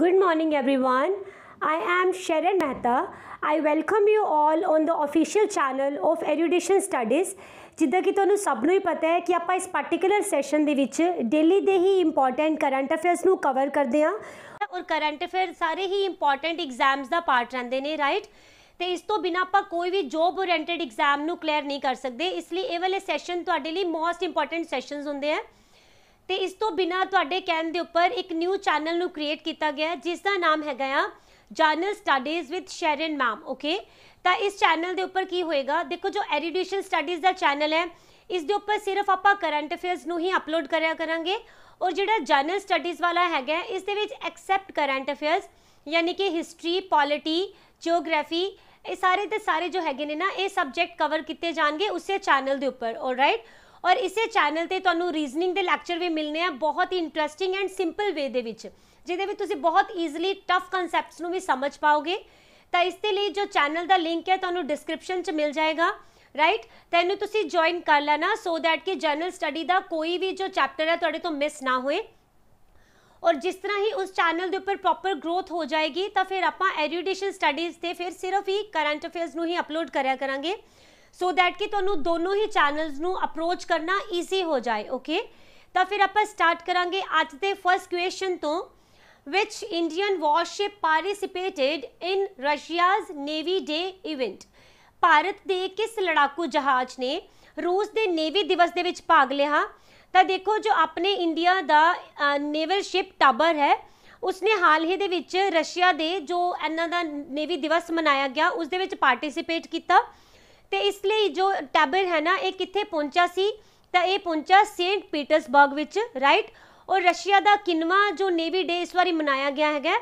Good morning, everyone. I am Sharon Mehta. I welcome you all on the official channel of Education Studies. ਜਿੱਦਾਂ ਕਿ ਤੁਹਾਨੂੰ ਸਭ ਨੂੰ ਹੀ ਪਤਾ ਹੈ ਕਿ ਆਪਾਂ ਇਸ ਪਾਰਟਿਕੂਲਰ ਸੈਸ਼ਨ ਦੇ ਵਿੱਚ ਡੇਲੀ ਦੇ ਹੀ ਇੰਪੋਰਟੈਂਟ ਕਰੰਟ ਅਫੇਅਰਸ ਨੂੰ ਕਵਰ ਕਰਦੇ ਹਾਂ ਔਰ ਕਰੰਟ ਅਫੇਅਰ ਸਾਰੇ ਹੀ ਇੰਪੋਰਟੈਂਟ ਐਗਜ਼ਾਮਸ ਦਾ ਪਾਰਟ ਰਹਿੰਦੇ ਨੇ ਰਾਈਟ ਤੇ ਇਸ ਤੋਂ ਬਿਨਾ ਆਪਾਂ ਕੋਈ ਵੀ ਜੋਬ ਓਰੀਐਂਟਡ ਐਗਜ਼ਾਮ ਨੂੰ ਕਲੀਅਰ ਨਹੀਂ ਕਰ ਸਕਦੇ ਇਸ ਲਈ ਇਹ ਵਾਲੇ ਸੈਸ਼ਨ ਤੁਹਾਡੇ ਲਈ ਮੋਸਟ ਇੰਪੋਰਟੈਂਟ ਸੈਸ਼ਨਸ ਹੁੰਦੇ ਆ ਤੇ ਇਸ ਤੋਂ ਬਿਨਾ ਤੁਹਾਡੇ ਕਹਿਣ ਦੇ ਉੱਪਰ ਇੱਕ ਨਿਊ ਚੈਨਲ ਨੂੰ ਕ੍ਰੀਏਟ ਕੀਤਾ ਗਿਆ ਜਿਸ ਦਾ ਨਾਮ ਹੈਗਾ ਆ general studies with Sharon ma'am okay ਤਾਂ ਇਸ ਚੈਨਲ ਦੇ ਉੱਪਰ ਕੀ ਹੋਏਗਾ ਦੇਖੋ ਜੋ ਐਰੀਡਿਸ਼ਨ ਸਟੱਡੀਜ਼ ਦਾ ਚੈਨਲ ਹੈ ਇਸ ਦੇ ਉੱਪਰ ਸਿਰਫ ਆਪਾਂ ਕਰੰਟ ਅਫੇਅਰਸ ਨੂੰ ਹੀ ਅਪਲੋਡ ਕਰਿਆ ਕਰਾਂਗੇ ਔਰ ਜਿਹੜਾ ਜਰਨਲ ਸਟੱਡੀਜ਼ ਵਾਲਾ ਹੈਗਾ ਇਸ ਦੇ ਵਿੱਚ ਐਕਸੈਪਟ ਕਰੰਟ ਅਫੇਅਰਸ ਯਾਨੀ ਕਿ ਹਿਸਟਰੀ ਪੋਲਿਟੀ ਜੀਓਗ੍ਰਾਫੀ ਇਹ ਸਾਰੇ ਤੇ ਸਾਰੇ ਜੋ ਹੈਗੇ ਨੇ ਨਾ ਇਹ ਸਬਜੈਕਟ ਕਵਰ ਕੀਤੇ ਜਾਣਗੇ ਉਸੇ ਚੈਨਲ ਦੇ ਉੱਪਰ ਆਲਰਾਈਟ ਔਰ ਇਸੇ ਚੈਨਲ ਤੇ ਤੁਹਾਨੂੰ ਰੀਜ਼ਨਿੰਗ ਦੇ ਲੈਕਚਰ ਵੀ ਮਿਲਨੇ ਆ ਬਹੁਤ ਹੀ ਇੰਟਰਸਟਿੰਗ ਐਂਡ ਸਿੰਪਲ ਵੇ ਦੇ ਵਿੱਚ ਜਿਹਦੇ ਵਿੱਚ ਤੁਸੀਂ ਬਹੁਤ ਈਜ਼ੀਲੀ ਟਫ ਕਨਸੈਪਟਸ ਨੂੰ ਵੀ ਸਮਝ ਪਾਓਗੇ ਤਾਂ ਇਸ ਦੇ ਲਈ ਜੋ ਚੈਨਲ ਦਾ ਲਿੰਕ ਹੈ ਤੁਹਾਨੂੰ ਡਿਸਕ੍ਰਿਪਸ਼ਨ 'ਚ ਮਿਲ ਜਾਏਗਾ ਰਾਈਟ ਤੈਨੂੰ ਤੁਸੀਂ ਜੁਆਇਨ ਕਰ ਲੈਣਾ ਸੋ ਥੈਟ ਕਿ ਜਨਰਲ ਸਟੱਡੀ ਦਾ ਕੋਈ ਵੀ ਜੋ ਚੈਪਟਰ ਹੈ ਤੁਹਾਡੇ ਤੋਂ ਮਿਸ ਨਾ ਹੋਏ ਔਰ ਜਿਸ ਤਰ੍ਹਾਂ ਹੀ ਉਸ ਚੈਨਲ ਦੇ ਉੱਪਰ ਪ੍ਰੋਪਰ ਗਰੋਥ ਹੋ ਜਾਏਗੀ ਤਾਂ ਫਿਰ ਆਪਾਂ ਐਜੂਕੇਸ਼ਨ ਸਟੱਡੀਜ਼ ਤੇ ਫਿਰ ਸਿਰਫ ਹੀ ਕਰੰਟ ਅਫੇਅਰਸ ਨੂੰ ਹੀ ਅਪਲੋਡ ਕਰਿਆ ਕਰਾਂਗੇ ਸੋ ਥੈਟ ਕਿ ਤੁਹਾਨੂੰ ਦੋਨੋਂ ਹੀ ਚੈਨਲਸ ਨੂੰ ਅਪਰੋਚ ਕਰਨਾ ਈਜ਼ੀ ਹੋ ਜਾਏ ਓਕੇ ਤਾਂ ਫਿਰ ਆਪਾਂ ਸਟਾਰਟ ਕਰਾਂਗੇ ਅੱਜ ਦੇ ਫਰਸਟ ਕੁਐਸਚਨ ਤੋਂ which Indian warship participated in Russia's navy day event Bharat ਦੇ ਕਿਸ ਲੜਾਕੂ ਜਹਾਜ਼ ਨੇ ਰੂਸ ਦੇ ਨੇਵੀ ਦਿਵਸ ਦੇ ਵਿੱਚ ਭਾਗ ਲਿਆ ਤਾਂ ਦੇਖੋ ਜੋ ਆਪਣੇ ਇੰਡੀਆ ਦਾ ਨੇਵਲ ਸ਼ਿਪ ਟਾਬਰ ਹੈ ਉਸਨੇ ਹਾਲ ਹੀ ਦੇ ਵਿੱਚ ਰਸ਼ੀਆ ਦੇ ਜੋ ਇਹਨਾਂ ਦਾ ਨੇਵੀ ਦਿਵਸ ਮਨਾਇਆ ਗਿਆ ਉਸ ਦੇ ਵਿੱਚ ਪਾਰਟਿਸਿਪੇਟ ਕੀਤਾ ਤੇ ਇਸ ਲਈ ਜੋ ਟੈਬਰ ਹੈ ਨਾ ਇਹ ਕਿੱਥੇ ਪਹੁੰਚਾ ਸੀ ਤਾਂ ਇਹ ਪਹੁੰਚਾ ਸੇਂਟ ਪੀਟਰਸਬਰਗ ਵਿੱਚ ਰਾਈਟ ਔਰ ਰਸ਼ੀਆ ਦਾ ਕਿਨਵਾ ਜੋ ਨੇਵੀ ਡੇ ਇਸ ਵਾਰੀ ਮਨਾਇਆ ਗਿਆ ਹੈਗਾ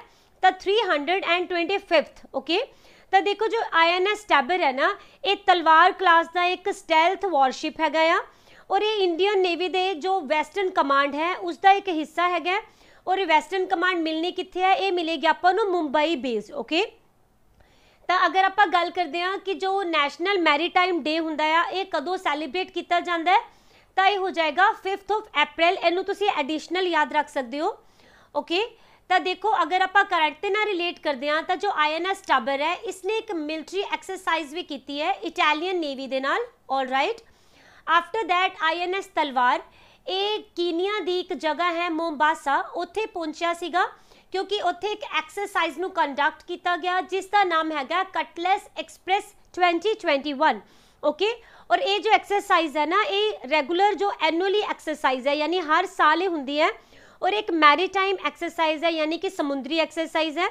ਤਾਂ 325th ਓਕੇ ਤਾਂ ਦੇਖੋ ਜੋ ਆਈਐਨਐਸ ਟੈਬਰ ਹੈ ਨਾ ਇਹ ਤਲਵਾਰ ਕਲਾਸ ਦਾ ਇੱਕ ਸਟੈਲਥ ਵਾਰਸ਼ਿਪ ਹੈਗਾ ਆ ਔਰ ਇਹ ਇੰਡੀਅਨ ਨੇਵੀ ਦੇ ਜੋ ਵੈਸਟਰਨ ਕਮਾਂਡ ਹੈ ਉਸ ਦਾ ਇੱਕ ਹਿੱਸਾ ਹੈਗਾ ਔਰ ਇਹ ਵੈਸਟਰਨ ਕਮਾਂਡ ਮਿਲਣੀ ਕਿੱਥੇ ਹੈ ਇਹ ਮਿਲੇਗੀ ਆਪਾਂ ਨੂੰ ਮੁੰਬਈ ਬੇਸ ਓਕੇ ਤਾਂ ਅਗਰ ਆਪਾਂ ਗੱਲ ਕਰਦੇ ਹਾਂ ਕਿ ਜੋ ਨੈਸ਼ਨਲ ਮੈਰੀਟਾਈਮ ਡੇ ਹੁੰਦਾ ਆ ਇਹ ਕਦੋਂ ਸੈਲੀਬ੍ਰੇਟ ਕੀਤਾ ਜਾਂਦਾ ਹੈ ਤਾਂ ਇਹ ਹੋ ਜਾਏਗਾ 5th ਆਫ ਅਪ੍ਰੈਲ ਇਹਨੂੰ ਤੁਸੀਂ ਐਡੀਸ਼ਨਲ ਯਾਦ ਰੱਖ ਸਕਦੇ ਹੋ ਓਕੇ ਤਾਂ ਦੇਖੋ ਅਗਰ ਆਪਾਂ ਕਰੰਟ ਤੇ ਨਾਲ ਰਿਲੇਟ ਕਰਦੇ ਹਾਂ ਤਾਂ ਜੋ ਆਈਐਨਐਸ ਟਾਬਰ ਹੈ ਇਸਨੇ ਇੱਕ ਮਿਲਟਰੀ ਐਕਸਰਸਾਈਜ਼ ਵੀ ਕੀਤੀ ਹੈ ਇਟਾਲੀਅਨ ਨੇਵੀ ਦੇ ਨਾਲ all right after that INS Talwar ਇਹ ਕੀਨੀਆ ਦੀ ਇੱਕ ਜਗ੍ਹਾ ਹੈ ਮੋਮਬਾਸਾ ਉੱਥੇ ਪਹੁੰਚਿਆ ਸੀਗਾ ਕਿਉਂਕਿ ਉੱਥੇ ਇੱਕ ਐਕਸਰਸਾਈਜ਼ ਨੂੰ ਕੰਡਕਟ ਕੀਤਾ ਗਿਆ ਜਿਸ ਦਾ ਨਾਮ ਹੈਗਾ ਕਟਲੈਸ ਐਕਸਪ੍ਰੈਸ 2021 ਓਕੇ ਔਰ ਇਹ ਜੋ ਐਕਸਰਸਾਈਜ਼ ਹੈ ਨਾ ਇਹ ਰੈਗੂਲਰ ਜੋ ਐਨੂਅਲੀ ਐਕਸਰਸਾਈਜ਼ ਹੈ ਯਾਨੀ ਹਰ ਸਾਲ ਹੀ ਹੁੰਦੀ ਹੈ ਔਰ ਇੱਕ ਮੈਰੀਟਾਈਮ ਐਕਸਰਸਾਈਜ਼ ਹੈ ਯਾਨੀ ਕਿ ਸਮੁੰਦਰੀ ਐਕਸਰਸਾਈਜ਼ ਹੈ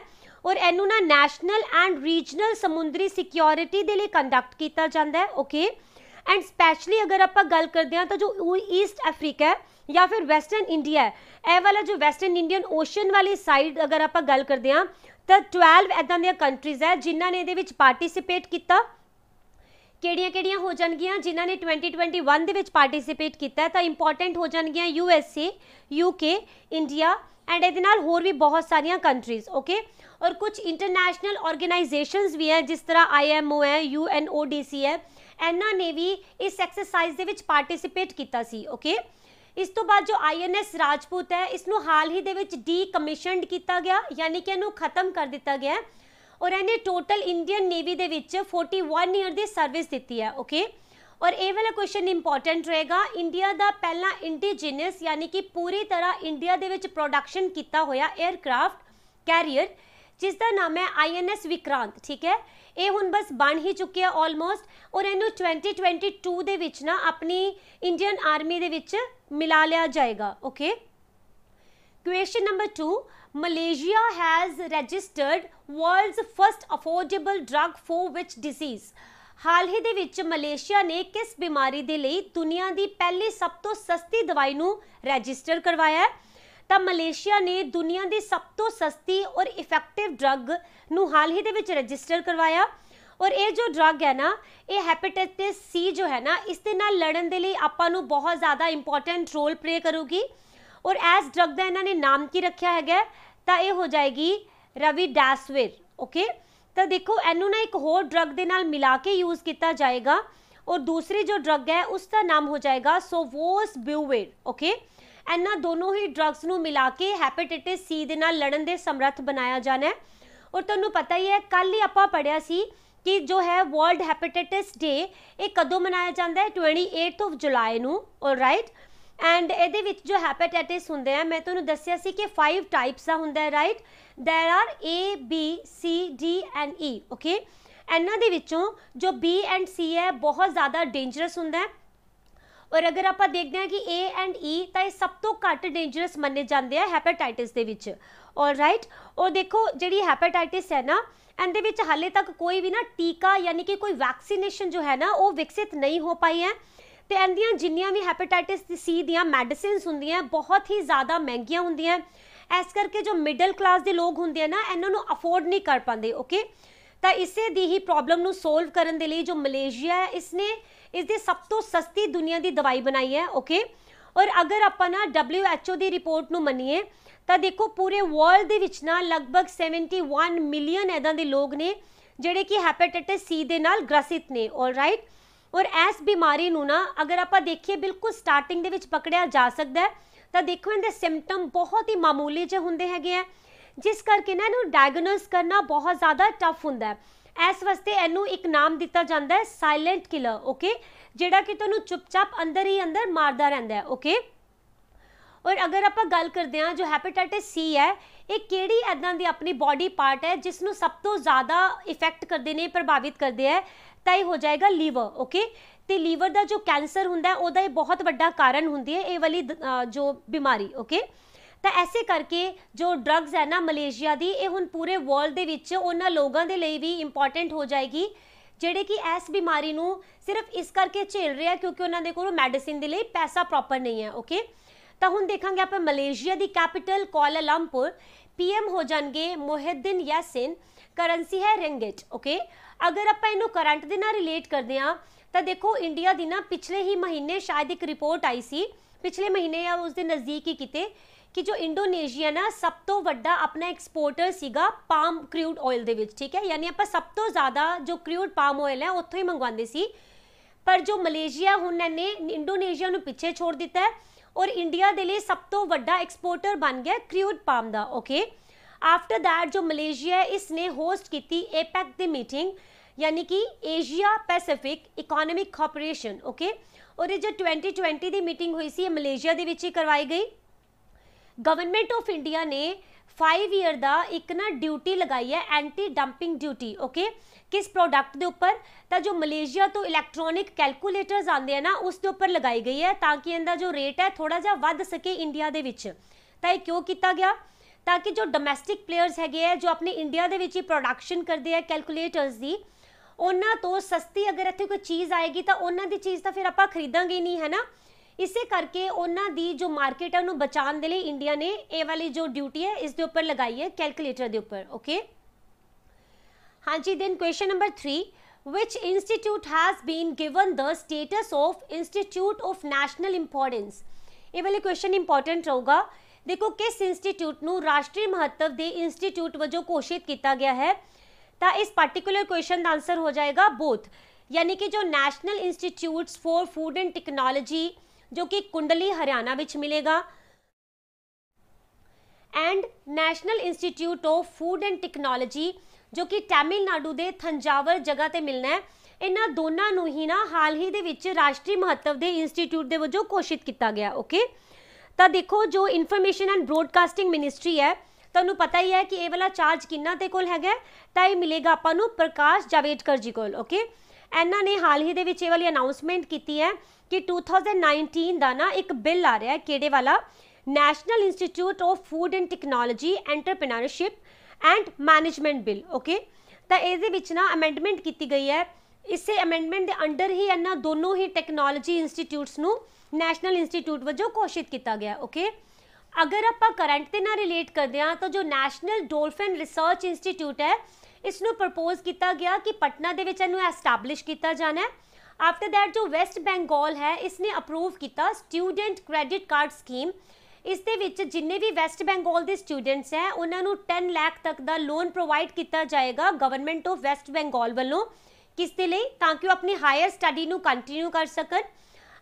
ਔਰ ਇਹਨੂੰ ਨਾ ਨੈਸ਼ਨਲ ਐਂਡ ਰੀਜਨਲ ਸਮੁੰਦਰੀ ਸਿਕਿਉਰਿਟੀ ਦੇ ਲਈ ਕੰਡਕਟ ਕੀਤਾ ਜਾਂਦਾ ਹੈ ਓਕੇ ਐਂਡ ਸਪੈਸ਼ਲੀ ਅਗਰ ਆਪਾਂ ਗੱਲ ਕਰਦੇ ਹਾਂ ਤਾਂ ਜੋ ਈਸਟ ਅਫਰੀਕਾ ਹੈ ਜਾਂ ਫਿਰ ਵੈਸਟਰਨ ਇੰਡੀਆ ਹੈ ਇਹ ਵਾਲਾ ਜੋ ਵੈਸਟਰਨ ਇੰਡੀਅਨ ਓਸ਼ਨ ਵਾਲੀ ਸਾਈਡ ਅਗਰ ਆਪਾਂ ਗੱਲ ਕਰਦੇ ਆ ਤਾਂ 12 ਐਦਾਂ ਦੀਆਂ ਕੰਟਰੀਜ਼ ਹੈ ਜਿਨ੍ਹਾਂ ਨੇ ਇਹਦੇ ਵਿੱਚ ਪਾਰਟਿਸਿਪੇਟ ਕੀਤਾ ਕਿਹੜੀਆਂ-ਕਿਹੜੀਆਂ ਹੋ ਜਾਣਗੀਆਂ ਜਿਨ੍ਹਾਂ ਨੇ 2021 ਦੇ ਵਿੱਚ ਪਾਰਟਿਸਿਪੇਟ ਕੀਤਾ ਤਾਂ ਇੰਪੋਰਟੈਂਟ ਹੋ ਜਾਣਗੀਆਂ U S A U K India and ਇਹਦੇ ਨਾਲ ਹੋਰ ਵੀ ਬਹੁਤ ਸਾਰੀਆਂ ਕੰਟਰੀਜ਼ ਓਕੇ ਔਰ ਕੁਝ ਇੰਟਰਨੈਸ਼ਨਲ ਆਰਗੇਨਾਈਜੇਸ਼ਨਸ ਵੀ ਹੈ ਜਿਸ ਤਰ੍ਹਾਂ ਆਈ ਐਮ ਓ ਹੈ U N O D C ਹੈ ਇਹਨਾਂ ਨੇ ਵੀ ਇਸ ਐਕਸਰਸਾਈਜ਼ ਦੇ ਵਿੱਚ ਪਾਰਟਿਸਿਪੇਟ ਕੀਤਾ ਸੀ ਓਕੇ ਇਸ ਤੋਂ ਬਾਅਦ ਜੋ ਆਈਐਨਐਸ ਰਾਜਪੂਤ ਹੈ ਇਸ ਨੂੰ ਹਾਲ ਹੀ ਦੇ ਵਿੱਚ ਡੀ ਕਮਿਸ਼ਨਡ ਕੀਤਾ ਗਿਆ ਯਾਨੀ ਕਿ ਇਹਨੂੰ ਖਤਮ ਕਰ ਦਿੱਤਾ ਗਿਆ ਔਰ ਇਹਨੇ ਟੋਟਲ ਇੰਡੀਅਨ ਨੇਵੀ ਦੇ ਵਿੱਚ 41 ਇਅਰ ਦੀ ਸਰਵਿਸ ਦਿੱਤੀ ਹੈ ਓਕੇ ਔਰ ਇਹ ਵਾਲਾ ਕੁਐਸਚਨ ਇੰਪੋਰਟੈਂਟ ਰਹੇਗਾ ਇੰਡੀਆ ਦਾ ਪਹਿਲਾ ਇੰਡੀਜੀਨਸ ਯਾਨੀ ਕਿ ਪੂਰੀ ਤਰ੍ਹਾਂ ਇੰਡੀਆ ਦੇ ਵਿੱਚ ਪ੍ਰੋਡਕਸ਼ਨ ਕੀਤਾ ਹੋਇਆ 에ਅਰਕ੍ਰਾਫਟ ਕੈਰੀਅਰ ਜਿਸ ਦਾ ਨਾਮ ਹੈ ਆਈਐਨਐਸ ਵਿਕਰਾਂਤ ਠੀਕ ਹੈ ਇਹ ਹੁਣ ਬਸ ਬਣ ਹੀ ਚੁੱਕੀ ਹੈ ਆਲਮੋਸਟ ਔਰ ਇਹਨੂੰ 2022 ਦੇ ਵਿੱਚ ਨਾ ਆਪਣੀ ਇੰਡੀਅਨ ਆਰਮੀ ਦੇ ਵਿੱਚ ਮਿਲਾ ਲਿਆ ਜਾਏਗਾ okay question number 2 Malaysia has registered world's first affordable drug for which disease ਹਾਲ ਹੀ ਦੇ ਵਿੱਚ ਮਲੇਸ਼ੀਆ ਨੇ ਕਿਸ ਬਿਮਾਰੀ ਦੇ ਲਈ ਦੁਨੀਆ ਦੀ ਪਹਿਲੀ ਸਭ ਤੋਂ ਸਸਤੀ ਦਵਾਈ ਨੂੰ ਰਜਿਸਟਰ ਕਰਵਾਇਆ ਹੈ ਤਾਂ ਮਲੇਸ਼ੀਆ ਨੇ ਦੁਨੀਆ ਦੀ ਸਭ ਤੋਂ ਸਸਤੀ ਔਰ ਇਫੈਕਟਿਵ ਡਰੱਗ ਨੂੰ ਹਾਲ ਹੀ ਦੇ ਵਿੱਚ ਰਜਿਸਟਰ ਕਰਵਾਇਆ ਔਰ ਇਹ ਜੋ ਡਰੱਗ ਹੈ ਨਾ ਇਹ ਹੈਪੇਟਾਈਟਿਸ ਸੀ ਜੋ ਹੈ ਨਾ ਇਸ ਦੇ ਨਾਲ ਲੜਨ ਦੇ ਲਈ ਆਪਾਂ ਨੂੰ ਬਹੁਤ ਜ਼ਿਆਦਾ ਇੰਪੋਰਟੈਂਟ ਰੋਲ ਪਲੇ ਕਰੂਗੀ ਔਰ ਐਸ ਡਰੱਗ ਦਾ ਇਹਨਾਂ ਨੇ ਨਾਮ ਕੀ ਰੱਖਿਆ ਹੈਗਾ ਤਾਂ ਇਹ ਹੋ ਜਾਏਗੀ ਰਵੀ ਡੈਸਵਿਰ ਓਕੇ ਤਾਂ ਦੇਖੋ ਇਹਨੂੰ ਨਾ ਇੱਕ ਹੋਰ ਡਰੱਗ ਦੇ ਨਾਲ ਮਿਲਾ ਕੇ ਯੂਜ਼ ਕੀਤਾ ਜਾਏਗਾ ਔਰ ਦੂਸਰੀ ਜੋ ਡਰੱਗ ਹੈ ਉਸ ਦਾ ਨਾਮ ਹੋ ਜਾਏਗਾ ਸੋਵੋਸ ਬਿਊਵੇਰ ਓਕੇ ਇਹਨਾਂ ਦੋਨੋਂ ਹੀ ਡਰੱਗਸ ਨੂੰ ਮਿਲਾ ਕੇ ਹੈਪੇਟਾਈਟਿਸ ਸੀ ਦੇ ਨਾਲ ਲੜਨ ਦੇ ਸਮਰੱਥ ਬਣਾਇਆ ਜਾਣਾ ਹੈ ਔਰ ਤੁਹਾਨੂੰ ਪਤਾ ਹੀ ਹੈ ਕੱਲ ਹੀ ਆਪਾਂ ਪੜਿਆ ਸੀ ਕਿ ਜੋ ਹੈ ਵਰਲਡ ਹੈਪੇਟਾਈਟਿਸ ਡੇ ਇਹ ਕਦੋਂ ਮਨਾਇਆ ਜਾਂਦਾ ਹੈ 28th ਆਫ ਜੁਲਾਈ ਨੂੰ ਰਾਈਟ ਐਂਡ ਇਹਦੇ ਵਿੱਚ ਜੋ ਹੈਪੇਟਾਈਟਿਸ ਹੁੰਦੇ ਆ ਮੈਂ ਤੁਹਾਨੂੰ ਦੱਸਿਆ ਸੀ ਕਿ 5 ਟਾਈਪਸ ਆ ਹੁੰਦਾ ਹੈ right there are A B C D and E okay ਇਹਨਾਂ ਦੇ ਵਿੱਚੋਂ ਜੋ B ਐਂਡ C ਹੈ ਬਹੁਤ ਜ਼ਿਆਦਾ ਡੇਂਜਰਸ ਹੁੰਦਾ ਹੈ ਔਰ ਅਗਰ ਆਪਾਂ ਦੇਖਦੇ ਹਾਂ ਕਿ A ਐਂਡ E ਤਾਂ ਇਹ ਸਭ ਤੋਂ ਘੱਟ ਡੇਂਜਰਸ ਮੰਨੇ ਜਾਂਦੇ ਆ ਹੈਪੇਟਾਈਟਿਸ ਦੇ ਵਿੱਚ ਆਲ ਰਾਈਟ ਔਰ ਦੇਖੋ ਜਿਹੜੀ ਹੈਪੇਟਾਈਟਿਸ ਹੈ ਨਾ ਇਹਦੇ ਵਿੱਚ ਹਾਲੇ ਤੱਕ ਕੋਈ ਵੀ ਨਾ ਟੀਕਾ ਯਾਨੀ ਕਿ ਕੋਈ ਵੈਕਸੀਨੇਸ਼ਨ ਜੋ ਹੈ ਨਾ ਉਹ ਵਿਕਸਿਤ ਨਹੀਂ ਹੋ ਪਾਈ ਹੈ ਤੇ ਇਹਦੀਆਂ ਜਿੰਨੀਆਂ ਵੀ ਹੈਪੇਟਾਈਟਿਸ ਸੀ ਦੀਆਂ ਮੈਡੀਸਿਨਸ ਹੁੰਦੀਆਂ ਬਹੁਤ ਹੀ ਜ਼ਿਆਦਾ ਮਹਿੰਗੀਆਂ ਹੁੰਦੀਆਂ ਐਸ ਕਰਕੇ ਜੋ ਮਿਡਲ ਕਲਾਸ ਦੇ ਲੋਕ ਹੁੰਦੇ ਆ ਨਾ ਇਹਨਾਂ ਨੂੰ ਅਫੋਰਡ ਨਹੀਂ ਕਰ ਪਾਉਂਦੇ ਓਕੇ ਤਾਂ ਇਸੇ ਦੀ ਹੀ ਪ੍ਰੋਬਲਮ ਨੂੰ ਸੋਲਵ ਕਰਨ ਦੇ ਲਈ ਜੋ ਮਲੇਸ਼ੀਆ ਹੈ ਇਸਨੇ ਇਸ ਦੀ ਸਭ ਤੋਂ ਸਸਤੀ ਦੁਨੀਆ ਦੀ ਦਵਾਈ ਬਣਾਈ ਹੈ ਓਕੇ ਔਰ ਅਗਰ ਆਪਾਂ ਨਾ WHO ਦੀ ਰਿਪੋਰਟ ਨੂੰ ਮੰਨੀਏ ਤਾਂ ਦੇਖੋ ਪੂਰੇ ਵਰਲਡ ਦੇ ਵਿੱਚ ਨਾ ਲਗਭਗ 71 ਮਿਲੀਅਨ ਐਦਾਂ ਦੇ ਲੋਕ ਨੇ ਜਿਹੜੇ ਕਿ ਹੈਪੇਟਾਈਟਿਸ ਸੀ ਦੇ ਨਾਲ ਗ੍ਰਸਿਤ ਨੇ ਆਲ ਰਾਈਟ ਔਰ ਐਸ ਬਿਮਾਰੀ ਨੂੰ ਨਾ ਅਗਰ ਆਪਾਂ ਦੇਖੀਏ ਬਿਲਕੁਲ ਸਟਾਰਟਿੰਗ ਦੇ ਵਿੱਚ ਪਕੜਿਆ ਜਾ ਸਕਦਾ ਹੈ ਤਾਂ ਦੇਖੋ ਇਹਦੇ ਸਿੰਪਟਮ ਬਹੁਤ ਹੀ ਮਾਮੂਲੀ ਜਿਹੇ ਹੁੰਦੇ ਹੈਗੇ ਆ ਜਿਸ ਕਰਕੇ ਨਾ ਇਹਨੂੰ ਡਾਇਗਨੋਸ ਕਰਨਾ ਬਹੁਤ ਜ਼ਿਆਦਾ ਟਫ ਹੁੰਦਾ ਹੈ ਇਸ ਵਾਸਤੇ ਇਹਨੂੰ ਇੱਕ ਨਾਮ ਦਿੱਤਾ ਜਾਂਦਾ ਹੈ ਸਾਇਲੈਂਟ ਕਿਲਰ ਓਕੇ ਜਿਹੜਾ ਕਿ ਤੁਹਾਨੂੰ ਚੁੱਪਚਾਪ ਅੰਦਰ ਹੀ ਅੰਦਰ ਮਾਰਦਾ ਰਹਿੰਦਾ ਹੈ ਓਕੇ ਔਰ ਅਗਰ ਆਪਾਂ ਗੱਲ ਕਰਦੇ ਹਾਂ ਜੋ ਹੈਪੇਟਾਈਟਿਸ ਸੀ ਹੈ ਇਹ ਕਿਹੜੀ ਐਦਾਂ ਦੀ ਆਪਣੀ ਬਾਡੀ ਪਾਰਟ ਹੈ ਜਿਸ ਨੂੰ ਸਭ ਤੋਂ ਜ਼ਿਆਦਾ ਇਫੈਕਟ ਕਰਦੇ ਨੇ ਪ੍ਰਭਾਵਿਤ ਕਰਦੇ ਹੈ ਤਾਂ ਇਹ ਹੋ ਜਾਏਗਾ ਲੀਵਰ ਓਕੇ ਤੇ ਲੀਵਰ ਦਾ ਜੋ ਕੈਂਸਰ ਹੁੰਦਾ ਹੈ ਉਹਦਾ ਇਹ ਬਹੁਤ ਵੱਡਾ ਕਾਰਨ ਹੁੰਦੀ ਹੈ ਇਹ ਵਾਲੀ ਜੋ ਬਿਮਾਰੀ ਓਕੇ ਤਾਂ ਐਸੇ ਕਰਕੇ ਜੋ ਡਰੱਗਸ ਹੈ ਨਾ ਮਲੇਸ਼ੀਆ ਦੀ ਇਹ ਹੁਣ ਪੂਰੇ ਵਰਲਡ ਦੇ ਵਿੱਚ ਉਹਨਾਂ ਲੋਕਾਂ ਦੇ ਲਈ ਵੀ ਇੰਪੋਰਟੈਂਟ ਹੋ ਜਾਏਗੀ ਜਿਹੜੇ ਕਿ ਇਸ ਬਿਮਾਰੀ ਨੂੰ ਸਿਰਫ ਇਸ ਕਰਕੇ ਝੇਲ ਰਿਹਾ ਕਿਉਂਕਿ ਉਹਨਾਂ ਦੇ ਕੋਲ ਮੈਡੀਸਿਨ ਦੇ ਲਈ ਪੈਸਾ ਪ੍ਰੋਪਰ ਨਹੀਂ ਹੈ ਓਕੇ ਤਾਂ ਹੁਣ ਦੇਖਾਂਗੇ ਆਪਾਂ ਮਲੇਸ਼ੀਆ ਦੀ ਕੈਪੀਟਲ ਲੰਪੁਰ ਪੀਐਮ ਹੋ ਜਾਣਗੇ ਮੁਹਿੱਦੀਨ ਯਾਸਿਨ ਕਰੰਸੀ ਹੈ ਰਿੰਗਿਟ ਓਕੇ ਅਗਰ ਆਪਾਂ ਇਹਨੂੰ ਕਰੰਟ ਦੇ ਨਾਲ ਰਿਲੇਟ ਕਰਦੇ ਆ ਤਾਂ ਦੇਖੋ ਇੰਡੀਆ ਦੀ ਨਾ ਪਿਛਲੇ ਹੀ ਮਹੀਨੇ ਸ਼ਾਇਦ ਇੱਕ ਰਿਪੋਰਟ ਆਈ ਸੀ ਪਿਛਲੇ ਮਹੀਨੇ ਜਾਂ ਉਸ ਦੇ ਨਜ਼ਦੀਕ ਹੀ ਕਿਤੇ ਕਿ ਜੋ ਇੰਡੋਨੇਸ਼ੀਆ ਨਾ ਸਭ ਤੋਂ ਵੱਡਾ ਆਪਣਾ ਐਕਸਪੋਰਟਰ ਸੀਗਾ ਪਾਮ ਕ੍ਰੂਡ ਆਇਲ ਦੇ ਵਿੱਚ ਠੀਕ ਹੈ ਯਾਨੀ ਆਪਾਂ ਸਭ ਤੋਂ ਜ਼ਿਆਦਾ ਜੋ ਕ੍ਰੂਡ ਪਾਮ ਆਇਲ ਹੈ ਉੱਥੋਂ ਹੀ ਮੰਗਵਾਉਂਦੇ ਸੀ ਪਰ ਜੋ ਮਲੇਸ਼ੀਆ ਹੁਣ ਨੇ ਇੰਡੋਨੇਸ਼ੀਆ ਨੂੰ ਪਿੱਛੇ ਛੋੜ ਦਿੱਤਾ ਹੈ ਔਰ ਇੰਡੀਆ ਦੇ ਲਈ ਸਭ ਤੋਂ ਵੱਡਾ ਐਕਸਪੋਰਟਰ ਬਣ ਗਿਆ ਕ੍ਰੂਡ ਪਾਮ ਦਾ ਓਕੇ ਆਫਟਰ ਦੈਟ ਜੋ ਮਲੇਸ਼ੀਆ ਇਸ ਨੇ ਹੋਸਟ ਕੀਤੀ ਏਪੈਕ ਦੀ ਮੀਟਿੰਗ ਯਾਨੀ ਕਿ Asia Pacific economic cooperation okay ਔਰ ਇਹ ਜੋ 2020 ਦੀ ਮੀਟਿੰਗ ਹੋਈ ਸੀ ਇਹ ਮਲੇਸ਼ੀਆ ਦੇ ਵਿੱਚ ਹੀ ਕਰਵਾਈ ਗਈ ਗਵਰਨਮੈਂਟ ਆਫ ਇੰਡੀਆ ਨੇ 5 ਇਅਰ ਦਾ ਇੱਕ ਨਾ ਡਿਊਟੀ ਲਗਾਈ ਹੈ ਐਂਟੀ ਡੰਪਿੰਗ ਡਿਊਟੀ ਓਕੇ ਕਿਸ ਪ੍ਰੋਡਕਟ ਦੇ ਉੱਪਰ ਤਾਂ ਜੋ ਮਲੇਸ਼ੀਆ ਤੋਂ ਇਲੈਕਟ੍ਰੋਨਿਕ ਕੈਲਕੂਲੇਟਰਸ ਆਉਂਦੇ ਆ ਨਾ ਉਸ ਦੇ ਉੱਪਰ ਲਗਾਈ ਗਈ ਹੈ ਤਾਂ ਕਿ ਇਹਦਾ ਜੋ ਰੇਟ ਹੈ ਥੋੜਾ ਜਿਹਾ ਵੱਧ ਸਕੇ ਇੰਡੀਆ ਦੇ ਵਿੱਚ ਤਾਂ ਇਹ ਕਿਉਂ ਕੀਤਾ ਗਿਆ ਤਾਂ ਕਿ ਜੋ ਡੋਮੈਸਟਿਕ ਪਲੇਅਰਸ ਹੈਗੇ ਆ ਜੋ ਆਪਣੇ ਇੰਡੀਆ ਦੇ ਵਿੱਚ ਹੀ ਪ੍ਰੋਡਕਸ਼ਨ ਕਰਦੇ ਆ ਕੈਲਕੂਲੇਟਰਸ ਦੀ ਉਹਨਾਂ ਤੋਂ ਸਸਤੀ ਅਗਰ ਇੱਥੇ ਕੋਈ ਚੀਜ਼ ਆਏਗੀ ਤਾਂ ਉਹਨਾਂ ਦੀ ਚੀਜ਼ ਤਾਂ ਫਿਰ ਆਪਾਂ ਖਰੀਦਾਂਗੇ ਨਹੀਂ ਹੈ ਨਾ ਇਸੇ ਕਰਕੇ ਉਹਨਾਂ ਦੀ ਜੋ ਮਾਰਕੀਟ ਹੈ ਉਹਨੂੰ ਬਚਾਉਣ ਦੇ ਲਈ ਇੰਡੀਆ ਨੇ ਇਹ ਵਾਲੀ ਜੋ ਡਿਊਟੀ ਹੈ ਇਸ ਦੇ ਉੱਪਰ ਲਗਾਈ ਹੈ ਕੈਲਕੂਲੇਟਰ ਦੇ ਉੱਪਰ ਓਕੇ ਹਾਂਜੀ then question number 3 which institute has been given the status of institute of national importance ਇਹ ਵਾਲੀ ਕੁਐਸਚਨ ਇੰਪੋਰਟੈਂਟ ਹੋਊਗਾ ਦੇਖੋ ਕਿਸ ਇੰਸਟੀਚਿਊਟ ਨੂੰ ਰਾਸ਼ਟਰੀ ਮਹੱਤਵ ਦੇ ਇੰਸਟੀਚਿਊਟ ਵਜੋਂ ਘੋਸ਼ਿਤ ਕੀਤਾ ਗਿਆ ਹੈ ਤਾਂ ਇਸ ਪਾਰਟਿਕੂਲਰ ਕੁਐਸਚਨ ਦਾ ਆਨਸਰ ਹੋ ਜਾਏਗਾ ਬੋਥ ਯਾਨੀ ਕਿ ਜੋ national institutes for food and technology ਜੋ ਕਿ ਕੁੰਡਲੀ ਹਰਿਆਣਾ ਵਿੱਚ ਮਿਲੇਗਾ and national institute of food and technology ਜੋ ਕਿ ਤਾਮਿਲਨਾਡੂ ਦੇ ਥੰਜਾਵਰ ਜਗ੍ਹਾ ਤੇ ਮਿਲਣਾ ਹੈ ਇਹਨਾਂ ਦੋਨਾਂ ਨੂੰ ਹੀ ਨਾ ਹਾਲ ਹੀ ਦੇ ਵਿੱਚ ਰਾਸ਼ਟਰੀ ਮਹੱਤਵ ਦੇ ਇੰਸਟੀਚਿਊਟ ਦੇ ਵਜੋਂ ਘੋਸ਼ਿਤ ਕੀਤਾ ਗਿਆ ਓਕੇ ਤਾਂ ਦੇਖੋ ਜੋ ਇਨਫੋਰਮੇਸ਼ਨ ਐਂਡ ਬ੍ਰੋਡਕਾਸਟਿੰਗ ਮਿਨਿਸਟਰੀ ਹੈ ਤੁਹਾਨੂੰ ਪਤਾ ਹੀ ਹੈ ਕਿ ਇਹ ਵਾਲਾ ਚਾਰਜ ਕਿੰਨਾ ਤੇ ਕੋਲ ਹੈਗਾ ਤਾਂ ਇਹ ਮਿਲੇਗਾ ਆਪਾਂ ਨੂੰ ਪ੍ਰਕਾਸ਼ ਜਾਵੇਦਕਰ ਜੀ ਕੋਲ ਓਕੇ ਇਹਨਾਂ ਨੇ ਹਾਲ ਹੀ ਦੇ ਵਿੱਚ ਇਹ ਵਾਲੀ ਅਨਾਉਂਸਮੈਂਟ ਕੀਤੀ ਹੈ ਕਿ 2019 ਦਾ ਨਾ ਇੱਕ ਬਿੱਲ ਆ ਰਿਹਾ ਹੈ ਕਿਹੜੇ ਵਾਲਾ national institute of food and technology entrepreneurship and management bill okay ਤਾਂ ਇਹਦੇ ਵਿੱਚ ਨਾ ਅਮੈਂਡਮੈਂਟ ਕੀਤੀ ਗਈ ਹੈ ਇਸੇ ਅਮੈਂਡਮੈਂਟ ਦੇ ਅੰਡਰ ਹੀ ਇਹਨਾਂ ਦੋਨੋਂ ਹੀ ਟੈਕਨੋਲੋਜੀ ਇੰਸਟੀਚਿਊਟਸ ਨੂੰ ਨੈਸ਼ਨਲ ਇੰਸਟੀਚਿਊਟ ਵਜੋਂ ਘੋਸ਼ਿਤ ਕੀਤਾ ਗਿਆ ਓਕੇ ਅਗਰ ਆਪਾਂ ਕਰੰਟ ਦੇ ਨਾਲ ਰਿਲੇਟ ਕਰਦੇ ਹਾਂ ਤਾਂ ਜੋ ਨੈਸ਼ਨਲ ਡੋਲਫਿਨ ਰਿਸਰਚ ਇੰਸਟੀਚਿਊਟ ਹੈ ਇਸ ਨੂੰ ਪ੍ਰਪੋਜ਼ ਕੀਤਾ ਗਿਆ ਕਿ ਪਟਨਾ ਦੇ ਵਿੱਚ ਇਹਨੂੰ ਐਸਟੈਬਲਿਸ਼ ਕੀਤਾ ਜਾਣਾ ਹੈ ਆਫਟਰ ਦੈਟ ਜੋ ਵੈਸਟ ਬੰਗਾਲ ਹੈ ਇਸ ਨੇ ਅਪਰੂਵ ਕੀਤਾ ਸਟੂਡੈਂਟ ਕ੍ਰੈਡਿਟ ਕਾਰਡ ਸਕੀਮ ਇਸ ਦੇ ਵਿੱਚ ਜਿੰਨੇ ਵੀ ਵੈਸਟ ਬੰਗਾਲ ਦੇ ਸਟੂਡੈਂਟਸ ਹੈ ਉਹਨਾਂ ਨੂੰ 10 ਲੱਖ ਤੱਕ ਦਾ ਲੋਨ ਪ੍ਰੋਵਾਈਡ ਕੀਤਾ ਜਾਏਗਾ ਗਵਰਨਮੈਂਟ ਆਫ ਵੈਸਟ ਬੰਗਾਲ ਵੱਲੋਂ ਕਿਸ ਦੇ ਲਈ ਤਾਂ ਕਿ ਉਹ ਆਪਣੀ ਹਾਇਰ ਸਟੱਡੀ ਨੂੰ ਕੰਟੀਨਿਊ ਕਰ ਸਕਣ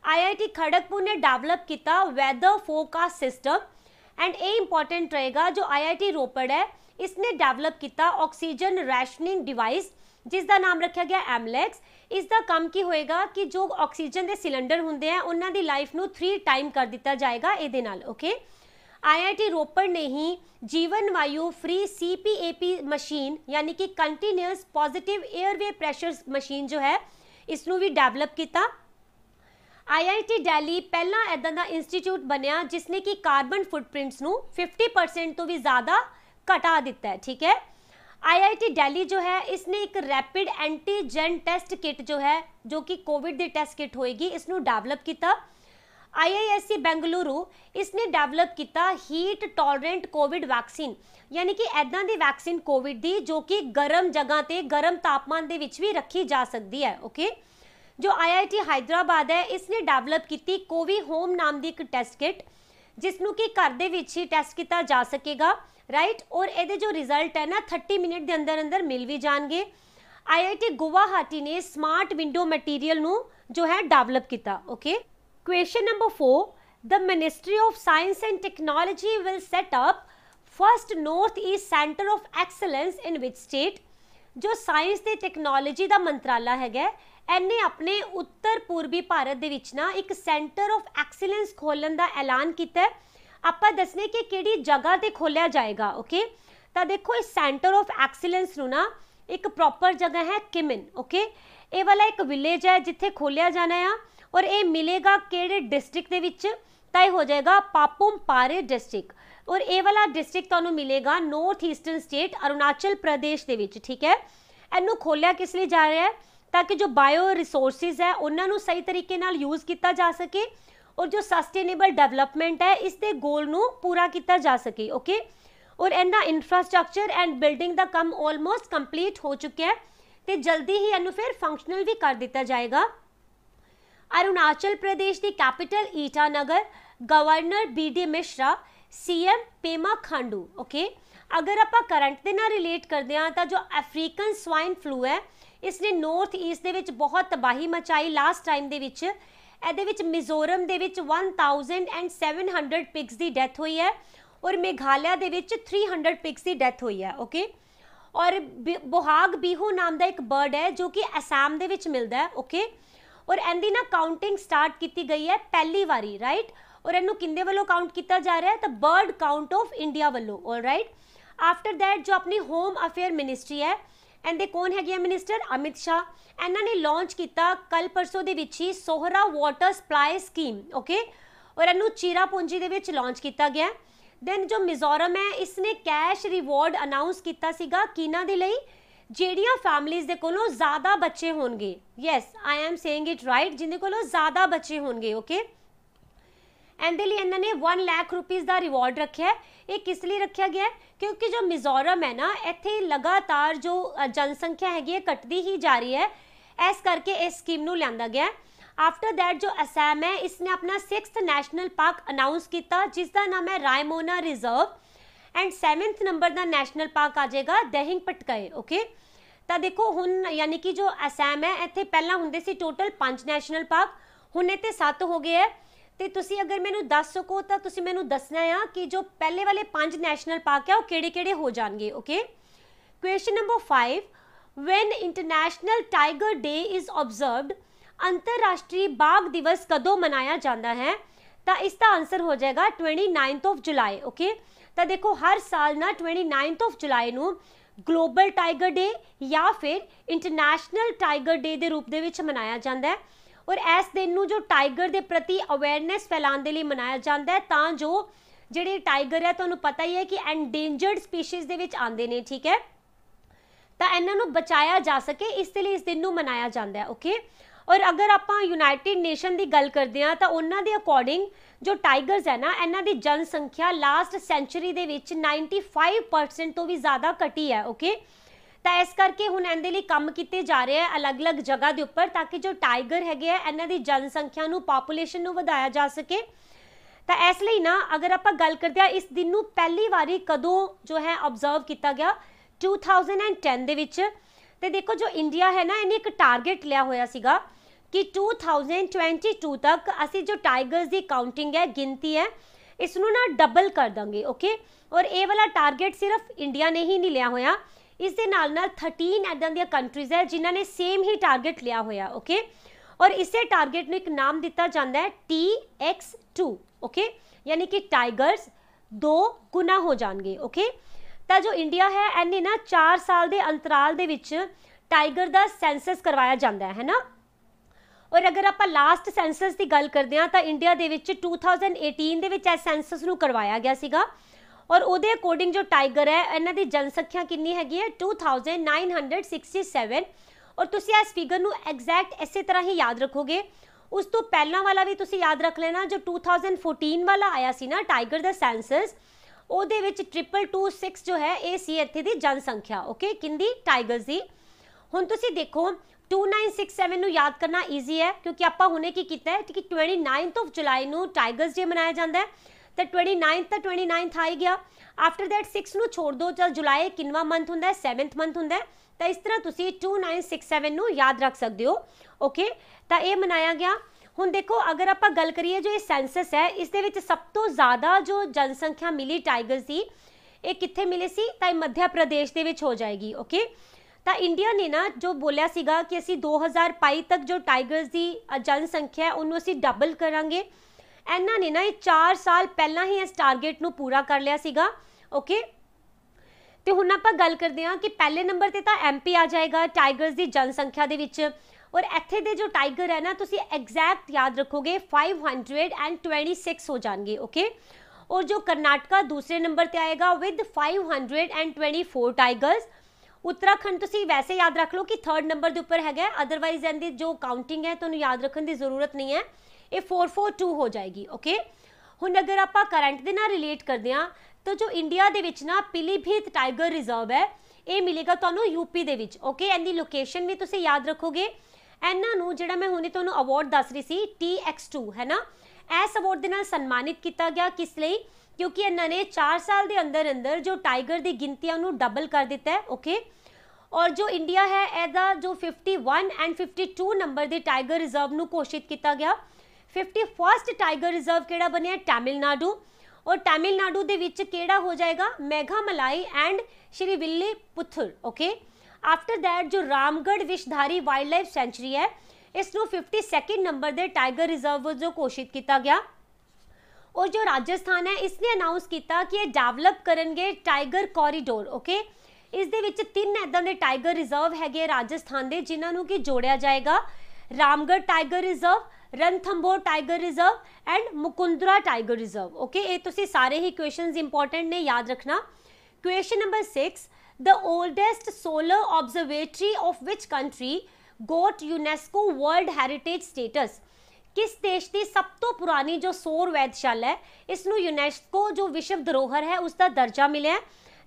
ਆਈਆਈਟੀ ਖੜਕਪੁਰ ਨੇ ਡਵੈਲਪ ਕੀਤਾ ਵੈਦਰ ਫੋਰਕਾਸਟ ਸਿਸਟਮ ਐਂਡ ਇਹ ਇੰਪੋਰਟੈਂਟ ਰਹੇਗਾ ਜੋ ਆਈਆਈਟੀ ਰੋਪੜ ਹੈ ਇਸਨੇ ਡਿਵੈਲਪ ਕੀਤਾ ਆਕਸੀਜਨ ਰੈਸ਼ਨਿੰਗ ਡਿਵਾਈਸ ਜਿਸ ਦਾ ਨਾਮ ਰੱਖਿਆ ਗਿਆ ਐਮਲੈਕਸ ਇਸ ਦਾ ਕੰਮ ਕੀ ਹੋਏਗਾ ਕਿ ਜੋ ਆਕਸੀਜਨ ਦੇ ਸਿਲੰਡਰ ਹੁੰਦੇ ਆ ਉਹਨਾਂ ਦੀ ਲਾਈਫ ਨੂੰ 3 ਟਾਈਮ ਕਰ ਦਿੱਤਾ ਜਾਏਗਾ ਇਹਦੇ ਨਾਲ ਓਕੇ ਆਈਆਈਟੀ ਰੋਪੜ ਨੇ ਹੀ ਜੀਵਨ ਵਾਯੂ ਫ੍ਰੀ ਸੀਪੀਏਪੀ ਮਸ਼ੀਨ ਯਾਨੀ ਕਿ continuous positive airway pressure machine ਜੋ ਹੈ ਇਸ ਨੂੰ ਵੀ ਡਿਵੈਲਪ ਕੀਤਾ ਆਈਆਈਟੀ ਦਿੱਲੀ ਪਹਿਲਾ ਐਦਾਂ ਦਾ ਇੰਸਟੀਚਿਊਟ ਬਣਿਆ ਜਿਸ ਨੇ ਕਿ ਕਾਰਬਨ ਫੁੱਟਪ੍ਰਿੰਟਸ ਨੂੰ 50% ਤੋਂ ਵੀ ਜ਼ਿਆਦਾ घटा ਦਿੱਤਾ ਠੀਕ ਹੈ IIT Delhi ਜੋ ਹੈ है इसने ਇੱਕ ਰੈਪਿਡ ਐਂਟੀਜਨ ਟੈਸਟ ਕਿਟ ਜੋ ਹੈ ਜੋ ਕਿ ਕੋਵਿਡ ਦੀ ਟੈਸਟ ਕਿਟ ਹੋਏਗੀ ਇਸ ਨੂੰ ਡਵੈਲਪ ਕੀਤਾ ਆਈਆਈਐਸਸੀ ਬੈਂਗਲੁਰੂ ਇਸ ਨੇ ਕੀਤਾ ਹੀਟ ਟੋਲਰੈਂਟ ਕੋਵਿਡ ਵੈਕਸੀਨ ਯਾਨੀ ਕਿ ਐਦਾਂ ਦੀ ਵੈਕਸੀਨ ਕੋਵਿਡ ਦੀ ਜੋ ਕਿ ਗਰਮ ਜਗ੍ਹਾ ਤੇ ਗਰਮ ਤਾਪਮਾਨ ਦੇ ਵਿੱਚ ਵੀ ਰੱਖੀ ਜਾ ਸਕਦੀ ਹੈ ਓਕੇ ਜੋ ਆਈਆਈਟੀ ਹਾਈਦਰਾਬਾਦ ਹੈ ਇਸ ਨੇ ਕੀਤੀ ਕੋਵੀ ਹੋਮ ਨਾਮ ਦੀ ਇੱਕ ਟੈਸਟ ਕਿਟ ਜਿਸ ਨੂੰ ਕਿ ਘਰ ਦੇ ਵਿੱਚ ਹੀ ਟੈਸਟ ਕੀਤਾ ਜਾ ਸਕੇਗਾ ਰਾਈਟ ਔਰ ਇਹਦੇ ਜੋ ਰਿਜ਼ਲਟ ਹੈ ਨਾ 30 ਮਿੰਟ ਦੇ ਅੰਦਰ ਅੰਦਰ ਮਿਲ ਵੀ ਜਾਣਗੇ ਆਈਆਈਟੀ ਗੁਵਾਹਾਟੀ ਨੇ ਸਮਾਰਟ ਵਿੰਡੋ ਮਟੀਰੀਅਲ ਨੂੰ ਜੋ ਹੈ ਡਵੈਲਪ ਕੀਤਾ okay question number 4 the ministry of science and technology will set up first north east centre of excellence in which state ਜੋ ਸਾਇੰਸ ਤੇ ਟੈਕਨੋਲੋਜੀ ਦਾ ਮੰਤਰਾਲਾ ਹੈਗਾ ਐਨੇ ਆਪਣੇ ਉੱਤਰ ਪੂਰਬੀ ਭਾਰਤ ਦੇ ਵਿੱਚ ਨਾ ਇੱਕ ਸੈਂਟਰ ਆਫ ਐਕਸੀਲੈਂਸ ਖੋਲਣ ਦਾ ਐਲਾਨ ਕੀਤਾ ਹੈ ਆਪਾਂ ਦੱਸਨੇ ਕਿ ਕਿਹੜੀ ਜਗ੍ਹਾ ਤੇ ਖੋਲਿਆ ਜਾਏਗਾ ਓਕੇ ਤਾਂ ਦੇਖੋ ਇਹ ਸੈਂਟਰ ਆਫ ਐਕਸੀਲੈਂਸ ਨੂੰ ਨਾ ਇੱਕ ਪ੍ਰੋਪਰ ਜਗ੍ਹਾ ਹੈ ਕਿਮਨ ਓਕੇ ਇਹ ਵਾਲਾ ਇੱਕ ਵਿਲੇਜ ਹੈ ਜਿੱਥੇ ਖੋਲਿਆ ਜਾਣਾ ਆ ਔਰ ਇਹ ਮਿਲੇਗਾ ਕਿਹੜੇ ਡਿਸਟ੍ਰਿਕਟ ਦੇ ਵਿੱਚ ਤਾਂ ਇਹ ਹੋ ਜਾਏਗਾ ਪਾਪੂਮ ਪਾਰੇ ਡਿਸਟ੍ਰਿਕਟ ਔਰ ਇਹ ਵਾਲਾ ਡਿਸਟ੍ਰਿਕਟ ਤੁਹਾਨੂੰ ਮਿਲੇਗਾ north eastern state Arunachal Pradesh ਦੇ ਵਿੱਚ ਠੀਕ ਹੈ ਇਹਨੂੰ ਖੋਲਿਆ ਕਿਸ ਲਈ ਜਾ ਰਿਹਾ ਹੈ ਤਾਂ ਕਿ ਜੋ ਬਾਇਓ ਰਿਸੋਰਸਸ ਹੈ ਉਹਨਾਂ ਨੂੰ ਸਹੀ ਤਰੀਕੇ ਨਾਲ ਯੂਜ਼ ਕੀਤਾ ਜਾ ਸਕੇ ਔਰ ਜੋ ਸਸਟੇਨੇਬਲ ਡਿਵੈਲਪਮੈਂਟ ਹੈ ਇਸ ਦੇ ਗੋਲ ਨੂੰ ਪੂਰਾ ਕੀਤਾ ਜਾ ਸਕੇ ਓਕੇ ਔਰ ਇਹਦਾ ਇਨਫਰਾਸਟ੍ਰਕਚਰ ਐਂਡ ਬਿਲਡਿੰਗ ਦਾ ਕੰਮ ਆਲਮੋਸਟ ਕੰਪਲੀਟ ਹੋ ਚੁੱਕਿਆ ਹੈ ਤੇ ਜਲਦੀ ਹੀ ਇਹਨੂੰ ਫਿਰ ਫੰਕਸ਼ਨਲ ਵੀ ਕਰ ਦਿੱਤਾ ਜਾਏਗਾ ਅਰੁਣਾਚਲ ਪ੍ਰਦੇਸ਼ ਦੀ capital Itanagar governor BD Mishra CM Pema Khandu okay ਅਗਰ ਆਪਾਂ ਕਰੰਟ ਦੇ ਨਾਲ ਰਿਲੇਟ ਕਰਦੇ ਹਾਂ ਤਾਂ ਜੋ ਅਫਰੀਕਨ ਸਵਾਈਨ ਫਲੂ ਹੈ ਇਸ ਨੇ ਨਾਰਥ ਈਸਟ ਦੇ ਵਿੱਚ ਬਹੁਤ ਤਬਾਹੀ ਮਚਾਈ ਲਾਸਟ ਟਾਈਮ ਦੇ ਵਿੱਚ ਇਹਦੇ ਵਿੱਚ ਮਿਜ਼ੋਰਮ ਦੇ ਵਿੱਚ 1700 ਪਿਗਸ ਦੀ ਡੈਥ ਹੋਈ ਹੈ ਔਰ ਮੇਘਾਲਿਆ ਦੇ ਵਿੱਚ 300 ਪਿਗਸ ਦੀ ਡੈਥ ਹੋਈ ਹੈ ਓਕੇ ਔਰ ਬੋਹਾਗ ਬੀਹੂ ਨਾਮ ਦਾ ਇੱਕ ਬਰਡ ਹੈ ਜੋ ਕਿ ਅਸਾਮ ਦੇ ਵਿੱਚ ਮਿਲਦਾ ਹੈ ਓਕੇ ਔਰ ਇਹਦੀ ਨਾ ਕਾਊਂਟਿੰਗ ਸਟਾਰਟ ਕੀਤੀ ਗਈ ਹੈ ਪਹਿਲੀ ਵਾਰੀ ਰਾਈਟ ਔਰ ਇਹਨੂੰ ਕਿੰਦੇ ਵੱਲੋਂ ਕਾਊਂਟ ਕੀਤਾ ਜਾ ਰਿਹਾ ਹੈ ਤਾਂ ਬਰਡ ਕਾਊਂਟ ਆਫ ਇੰਡੀਆ ਵੱਲੋਂ ਆਲਰਾਈਟ ਆਫਟਰ ਦੈਟ ਜੋ ਆਪਣੀ ਹੋਮ ਅਫੇਅਰ ਮਿਨਿਸਟਰੀ ਹੈ ਐਂਡ ਦੇ ਕੌਣ ਹੈਗੇ ਆ ਮਿਨਿਸਟਰ ਅਮਿਤ ਸ਼ਾ ਇਹਨਾਂ ਨੇ ਲਾਂਚ ਕੀਤਾ ਕੱਲ ਪਰਸੋਂ ਦੇ ਵਿੱਚ ਹੀ ਸੋਹਰਾ ਵਾਟਰ ਸਪਲਾਈ ਸਕੀਮ ਓਕੇ ਔਰ ਇਹਨੂੰ ਚੀਰਾਪੂੰਜੀ ਦੇ ਵਿੱਚ ਲਾਂਚ ਕੀਤਾ ਗਿਆ ਦੈਨ ਜੋ ਮਿਜ਼ੋਰਮ ਹੈ ਇਸ ਨੇ ਕੈਸ਼ ਰਿਵਾਰਡ ਅਨਾਉਂਸ ਕੀਤਾ ਸੀਗਾ ਕਿਨਾਂ ਦੇ ਲਈ ਜਿਹੜੀਆਂ ਫੈਮਲੀਆਂ ਦੇ ਕੋਲੋਂ ਜ਼ਿਆਦਾ ਬੱਚੇ ਹੋਣਗੇ yes I am saying it right ਜਿਨੇ ਕੋਲੋਂ ਜ਼ਿਆਦਾ ਬੱਚੇ ਹੋਣਗੇ ਓਕੇ ਐਂਡ ਦੇ ਲਈ ਇਹਨਾਂ ਨੇ 1 ਲੱਖ ਰੁਪਏ ਦਾ ਰਿਵਾਰਡ ਰੱਖਿਆ ਇਹ ਕਿਸ ਲਈ ਰੱਖਿਆ ਗਿਆ ਹੈ ਕਿਉਂਕਿ ਜੋ ਮਿਜ਼ੋਰਮ ਹੈ ਨਾ ਇੱਥੇ ਲਗਾਤਾਰ ਜੋ ਜਨਸੰਖਿਆ ਹੈਗੀ ਹੈ ਘਟਦੀ ਹੀ ਜਾ ਰਹੀ ਹੈ ਇਸ ਕਰਕੇ ਇਸ ਸਕੀਮ ਨੂੰ ਲਿਆਂਦਾ ਗਿਆ ਆਫਟਰ ਦੈਟ ਜੋ ਅਸਾਮ ਹੈ ਇਸ ਨੇ ਆਪਣਾ 6th ਨੈਸ਼ਨਲ ਪਾਰਕ ਅਨਾਉਂਸ ਕੀਤਾ ਜਿਸ ਦਾ ਨਾਮ ਹੈ ਰਾਇਮੋਨਾ ਰਿਜ਼ਰਵ ਐਂਡ 7th ਨੰਬਰ ਦਾ ਨੈਸ਼ਨਲ ਪਾਰਕ ਆ ਜਾਏਗਾ ਦਹਿੰਗ ਪਟਕਾਏ ਓਕੇ ਤਾਂ ਦੇਖੋ ਹੁਣ ਯਾਨੀ ਕਿ ਜੋ ਅਸਾਮ ਹੈ ਇੱਥੇ ਪਹਿਲਾਂ ਹੁੰਦੇ ਸੀ ਟੋਟਲ 5 ਨੈਸ਼ਨਲ ਪਾਰਕ ਹੁਣ ਇੱਥੇ 7 ਹੋ ਗਏ ਹੈ ਤੇ ਤੁਸੀਂ ਅਗਰ ਮੈਨੂੰ ਦੱਸ ਸਕੋ ਤਾਂ ਤੁਸੀਂ ਮੈਨੂੰ ਦੱਸਣਾ ਆ ਕਿ ਜੋ ਪਹਿਲੇ ਵਾਲੇ ਪੰਜ ਨੈਸ਼ਨਲ ਪਾਰਕ ਆ ਉਹ ਕਿਹੜੇ-ਕਿਹੜੇ ਹੋ ਜਾਣਗੇ okay question number 5 when international tiger day is observed ਅੰਤਰਰਾਸ਼ਟਰੀ ਬਾਗ ਦਿਵਸ ਕਦੋਂ ਮਨਾਇਆ ਜਾਂਦਾ ਹੈ ਤਾਂ ਇਸ ਦਾ ਆਨਸਰ ਹੋ ਜਾਏਗਾ 29th ਆਫ ਜੁਲਾਈ ਓਕੇ ਤਾਂ ਦੇਖੋ ਹਰ ਸਾਲ ਨਾ 29th ਆਫ ਜੁਲਾਈ ਨੂੰ ਗਲੋਬਲ ਟਾਈਗਰ ਡੇ ਜਾਂ ਫਿਰ ਇੰਟਰਨੈਸ਼ਨਲ ਟਾਈਗਰ ਡੇ ਦੇ ਰੂਪ ਦੇ ਵਿੱਚ ਮਨਾਇਆ ਜਾਂਦਾ ਹੈ ਔਰ ਇਸ ਦਿਨ ਨੂੰ ਜੋ ਟਾਈਗਰ ਦੇ ਪ੍ਰਤੀ ਅਵੇਅਰਨੈਸ ਫੈਲਾਉਣ ਦੇ ਲਈ ਮਨਾਇਆ ਜਾਂਦਾ ਹੈ ਤਾਂ ਜੋ ਜਿਹੜੇ ਟਾਈਗਰ ਹੈ ਤੁਹਾਨੂੰ ਪਤਾ ਹੀ ਹੈ ਕਿ ਐਂਡੇਂਜਰਡ ਸਪੀਸੀਜ਼ ਦੇ ਵਿੱਚ ਆਉਂਦੇ ਨੇ ਠੀਕ ਹੈ ਤਾਂ ਇਹਨਾਂ ਨੂੰ ਬਚਾਇਆ ਜਾ ਸਕੇ ਇਸ ਲਈ ਇਸ ਦਿਨ ਨੂੰ ਮਨਾਇਆ ਜਾਂਦਾ ਹੈ ਓਕੇ ਔਰ ਅਗਰ ਆਪਾਂ ਯੂਨਾਈਟਿਡ ਨੇਸ਼ਨ ਦੀ ਗੱਲ ਕਰਦੇ ਆ ਤਾਂ ਉਹਨਾਂ ਦੇ ਅਕੋਰਡਿੰਗ ਜੋ ਟਾਈਗਰਸ ਹੈ ਨਾ ਇਹਨਾਂ ਦੀ ਜਨਸੰਖਿਆ ਲਾਸਟ ਸੈਂਚਰੀ ਦੇ ਵਿੱਚ 95% ਤੋਂ ਵੀ ਜ਼ਿਆਦਾ ਘਟੀ ਹੈ ਓਕੇ ਤਾਂ ਇਸ ਕਰਕੇ ਹੁਣ ਇਹਦੇ ਲਈ ਕੰਮ ਕੀਤੇ ਜਾ ਰਹੇ ਆ ਅਲੱਗ-ਅਲੱਗ ਜਗ੍ਹਾ ਦੇ ਉੱਪਰ ਤਾਂ ਕਿ ਜੋ ਟਾਈਗਰ ਹੈਗੇ ਆ ਇਹਨਾਂ ਦੀ ਜਨਸੰਖਿਆ ਨੂੰ ਪੋਪੂਲੇਸ਼ਨ ਨੂੰ ਵਧਾਇਆ ਜਾ ਸਕੇ ਤਾਂ ਇਸ ਲਈ ਨਾ ਅਗਰ ਆਪਾਂ ਗੱਲ ਕਰਦੇ ਆ ਇਸ ਦਿਨ ਨੂੰ ਪਹਿਲੀ ਵਾਰੀ ਕਦੋਂ ਜੋ ਹੈ ਆਬਜ਼ਰਵ ਕੀਤਾ ਗਿਆ 2010 ਦੇ ਵਿੱਚ ਤੇ ਦੇਖੋ ਜੋ ਇੰਡੀਆ ਹੈ ਨਾ ਇਹਨੇ ਇੱਕ ਟਾਰਗੇਟ ਲਿਆ ਹੋਇਆ ਸੀਗਾ ਕਿ 2022 ਤੱਕ ਅਸੀਂ ਜੋ ਟਾਈਗਰਸ ਦੀ ਕਾਊਂਟਿੰਗ ਹੈ ਗਿਣਤੀ ਹੈ ਇਸ ਨੂੰ ਨਾ ਡਬਲ ਕਰ ਦਾਂਗੇ ਓਕੇ ਔਰ ਇਹ ਵਾਲਾ ਟਾਰਗੇਟ ਸਿਰਫ ਇੰਡੀਆ ਨੇ ਹੀ ਨਹੀਂ ਲਿਆ ਹੋਇਆ ਇਸ ਦੇ ਨਾਲ ਨਾਲ 13 ਇਦਾਂ ਦੀਆਂ ਕੰਟਰੀਜ਼ ਹੈ ਜਿਨ੍ਹਾਂ ਨੇ ਸੇਮ ਹੀ ਟਾਰਗੇਟ ਲਿਆ ਹੋਇਆ ਓਕੇ ਔਰ ਇਸੇ ਟਾਰਗੇਟ ਨੂੰ ਇੱਕ ਨਾਮ ਦਿੱਤਾ ਜਾਂਦਾ ਹੈ TX2 ਓਕੇ ਯਾਨੀ ਕਿ ਟਾਈਗਰਸ ਦੋ ਗੁਣਾ ਹੋ ਜਾਣਗੇ ਓਕੇ ਤਾਂ ਜੋ ਇੰਡੀਆ ਹੈ ਐਨੇ ਨਾ 4 ਸਾਲ ਦੇ ਅੰਤਰਾਲ ਦੇ ਵਿੱਚ ਟਾਈਗਰ ਦਾ ਸੈਂਸਸ ਕਰਵਾਇਆ ਜਾਂਦਾ ਹੈ ਹੈਨਾ ਔਰ ਅਗਰ ਆਪਾਂ ਲਾਸਟ ਸੈਂਸਸ ਦੀ ਗੱਲ ਕਰਦੇ ਹਾਂ ਤਾਂ ਇੰਡੀਆ ਦੇ ਵਿੱਚ 2018 ਦੇ ਵਿੱਚ ਇਹ ਸੈਂਸਸ ਨੂੰ ਕਰਵਾਇਆ ਗਿਆ ਸੀਗਾ ਔਰ ਉਹਦੇ ਅਕੋਰਡਿੰਗ ਜੋ ਟਾਈਗਰ ਹੈ ਇਹਨਾਂ ਦੀ ਜਨਸੰਖਿਆ ਕਿੰਨੀ ਹੈਗੀ ਹੈ 2967 ਔਰ ਤੁਸੀਂ ਇਸ ਫਿਗਰ ਨੂੰ ਐਗਜ਼ੈਕਟ ਇਸੇ ਤਰ੍ਹਾਂ ਹੀ ਯਾਦ ਰੱਖੋਗੇ ਉਸ ਤੋਂ ਪਹਿਲਾਂ ਵਾਲਾ ਵੀ ਤੁਸੀਂ ਯਾਦ ਰੱਖ ਲੈਣਾ ਜੋ 2014 ਵਾਲਾ ਆਇਆ ਸੀ ਨਾ ਟਾਈਗਰ ਦਾ ਸੈਂਸਸ ਉਹਦੇ ਵਿੱਚ 2226 ਜੋ ਹੈ ਇਹ ਸੀ ਇੱਥੇ ਦੀ ਜਨਸੰਖਿਆ ਓਕੇ ਕਿੰਦੀ ਟਾਈਗਰਸ ਦੀ ਹੁਣ ਤੁਸੀਂ ਦੇਖੋ 2967 ਨੂੰ ਯਾਦ ਕਰਨਾ ਈਜ਼ੀ ਹੈ ਕਿਉਂਕਿ ਆਪਾਂ ਹੁਣੇ ਕੀ ਕੀਤਾ ਹੈ ਕਿ 29th ਆਫ ਜੁਲਾਈ ਨੂੰ ਟਾਈਗਰਸ ਡੇ ਮਨਾਇਆ ਜਾਂਦਾ ਹੈ ਤੇ 29th ਤਾਂ 29th ਆ ਹੀ ਗਿਆ ਆਫਟਰ ਦੈਟ 6 ਨੂੰ ਛੋੜ ਦਿਓ ਚਲ ਜੁਲਾਈ ਕਿੰਨਵਾ ਮੰਥ ਹੁੰਦਾ ਹੈ 7th ਮੰਥ ਹੁੰਦਾ ਹੈ ਤਾਂ ਇਸ ਤਰ੍ਹਾਂ ਤੁਸੀਂ 2967 ਨੂੰ ਯਾਦ ਰੱਖ ਸਕਦੇ ਹੋ ਓਕੇ ਤਾਂ ਇਹ ਮਨਾਇਆ ਗਿਆ ਹੁਣ ਦੇਖੋ ਅਗਰ ਆਪਾਂ ਗੱਲ ਕਰੀਏ ਜੋ ਇਹ ਸੈਂਸਸ ਹੈ ਇਸ ਦੇ ਵਿੱਚ ਸਭ ਤੋਂ ਜ਼ਿਆਦਾ ਜੋ ਜਨਸੰਖਿਆ ਮਿਲੀ ਟਾਈਗਰਸ ਦੀ ਇਹ ਕਿੱਥੇ ਮਿਲੀ ਸੀ ਤਾਂ ਇਹ ਮੱਧ ਪ੍ਰਦੇਸ਼ ਦੇ ਵਿੱਚ ਹੋ ਜਾਏਗੀ ਓਕੇ ਤਾਂ ਇੰਡੀਆ ਨੇ ਨਾ ਜੋ ਬੋਲਿਆ ਸੀਗਾ ਕਿ ਅਸੀਂ 2022 ਤੱਕ ਜੋ ਟਾਈਗਰਸ ਦੀ ਜਨਸੰਖਿਆ ਉਹਨੂੰ ਅਸੀਂ ਡਬਲ ਕਰਾਂਗੇ ਇਹਨਾਂ ਨੇ ਨਾ ਇਹ 4 ਸਾਲ ਪਹਿਲਾਂ ਹੀ ਇਸ ਟਾਰਗੇਟ ਨੂੰ ਪੂਰਾ ਕਰ ਲਿਆ ਸੀਗਾ ਓਕੇ ਤੇ ਹੁਣ ਆਪਾਂ ਗੱਲ ਕਰਦੇ ਹਾਂ ਕਿ ਪਹਿਲੇ ਨੰਬਰ ਤੇ ਤਾਂ ਐਮਪੀ ਆ ਜਾਏਗਾ ਟਾਈਗਰਸ ਦੀ ਜਨਸੰਖਿਆ ਦੇ ਵਿੱਚ ਔਰ ਇੱਥੇ ਦੇ ਜੋ ਟਾਈਗਰ ਹੈ ਨਾ ਤੁਸੀਂ ਐਗਜ਼ੈਕਟ ਯਾਦ ਰੱਖੋਗੇ 526 ਹੋ ਜਾਣਗੇ ਓਕੇ ਔਰ ਜੋ ਕਰਨਾਟਕਾ ਦੂਸਰੇ ਨੰਬਰ ਤੇ ਆਏਗਾ ਵਿਦ 524 ਟਾਈਗਰਸ ਉੱਤਰਾਖੰਡ ਤੁਸੀਂ ਵੈਸੇ ਯਾਦ ਰੱਖ ਲਓ ਕਿ 3rd ਨੰਬਰ ਦੇ ਉੱਪਰ ਹੈਗਾ ਅਦਰਵਾਈਜ਼ ਇਹਦੀ ਜੋ ਕਾਊਂਟਿੰਗ ਹੈ ਤੁਹਾਨੂੰ ਯਾਦ ਰੱਖਣ ਦੀ ਜ਼ਰੂਰਤ ਨਹੀਂ ਹੈ ਇਹ 442 ਹੋ ਜਾਏਗੀ ਓਕੇ ਹੁਣ ਅਗਰ ਆਪਾਂ ਕਰੰਟ ਦੇ ਨਾਲ ਰਿਲੇਟ ਕਰਦੇ ਆ ਤਾਂ ਜੋ ਇੰਡੀਆ ਦੇ ਵਿੱਚ ਨਾ ਪਿਲੀਭੀਤ ਟਾਈਗਰ ਰਿਜ਼ਰਵ ਹੈ ਇਹ ਮਿਲੇਗਾ ਤੁਹਾਨੂੰ ਯੂਪੀ ਦੇ ਵਿੱਚ ਓਕੇ ਐਂਡ ਲੋਕੇਸ਼ਨ ਵੀ ਤੁਸੀਂ ਯਾਦ ਰੱਖੋਗੇ ਇਹਨਾਂ ਨੂੰ ਜਿਹੜਾ ਮੈਂ ਹੁਣੇ ਤੁਹਾਨੂੰ ਅਵਾਰਡ ਦੱਸ ਰਹੀ ਸੀ TX2 ਹੈ ਨਾ ਇਸ ਅਵਾਰਡ ਦੇ ਨਾਲ ਸਨਮਾਨਿਤ ਕੀਤਾ ਗਿਆ ਕਿਸ ਲਈ ਕਿਉਂਕਿ ਇਹਨਾਂ ਨੇ 4 ਸਾਲ ਦੇ ਅੰਦਰ ਅੰਦਰ ਜੋ ਟਾਈਗਰ ਦੀ ਗਿਣਤੀ ਨੂੰ ਡਬਲ ਕਰ ਦਿੱਤਾ ਹੈ ਓਕੇ ਔਰ ਜੋ ਇੰਡੀਆ ਹੈ ਇਹਦਾ ਜੋ 51 ਐਂਡ 52 ਨੰਬਰ ਦੇ ਟਾਈਗਰ ਰਿਜ਼ਰਵ ਨੂੰ ਘੋਸ਼ਿਤ ਕੀਤਾ ਗਿਆ 51st ਟਾਈਗਰ ਰਿਜ਼ਰਵ ਕਿਹੜਾ ਬਣਿਆ ਤਾਮਿਲਨਾਡੂ ਔਰ ਤਾਮਿਲਨਾਡੂ ਦੇ ਵਿੱਚ ਕਿਹੜਾ ਹੋ ਜਾਏਗਾ Malai and Srivilliputhur okay after that ਜੋ Ramgarh Vishdhari wildlife sanctuary ਹੈ ਇਸ ਨੂੰ 52nd ਨੰਬਰ ਦੇ ਟਾਈਗਰ ਰਿਜ਼ਰਵ ਵਜੋਂ ਘੋਸ਼ਿਤ ਕੀਤਾ ਗਿਆ ਔਰ ਜੋ ਰਾਜਸਥਾਨ ਹੈ ਇਸ ਨੇ ਅਨਾਉਂਸ ਕੀਤਾ ਕਿ ਇਹ ਡਵੈਲਪ ਕਰਨਗੇ ਟਾਈਗਰ ਕੋਰੀਡੋਰ ਓਕੇ ਇਸ ਦੇ ਵਿੱਚ ਤਿੰਨ ਐਦਾਂ ਦੇ ਟਾਈਗਰ ਰਿਜ਼ਰਵ ਹੈਗੇ ਰਾਜਸਥਾਨ ਦੇ ਜਿਨ੍ਹਾਂ ਨੂੰ ਕਿ ਜੋੜਿਆ ਜਾਏਗਾ Ramgarh tiger reserve Ranthambore tiger reserve and Mukundra tiger reserve okay ਇਹ ਤੁਸੀਂ ਸਾਰੇ ਹੀ ਕੁਐਸਚਨਸ ਇੰਪੋਰਟੈਂਟ ਨੇ ਯਾਦ ਰੱਖਣਾ question number 6 the oldest solar observatory of which country got UNESCO World Heritage status ਕਿਸ ਦੇਸ਼ ਦੀ ਸਭ ਤੋਂ ਪੁਰਾਣੀ ਜੋ ਸੌਰ ਵੈਦਸ਼ਾਲਾ ਹੈ ਇਸ ਨੂੰ ਯੂਨੈਸਕੋ ਜੋ ਵਿਸ਼ਵ ਧਰੋਹਰ ਹੈ ਉਸ ਦਾ ਦਰਜਾ ਮਿਲਿਆ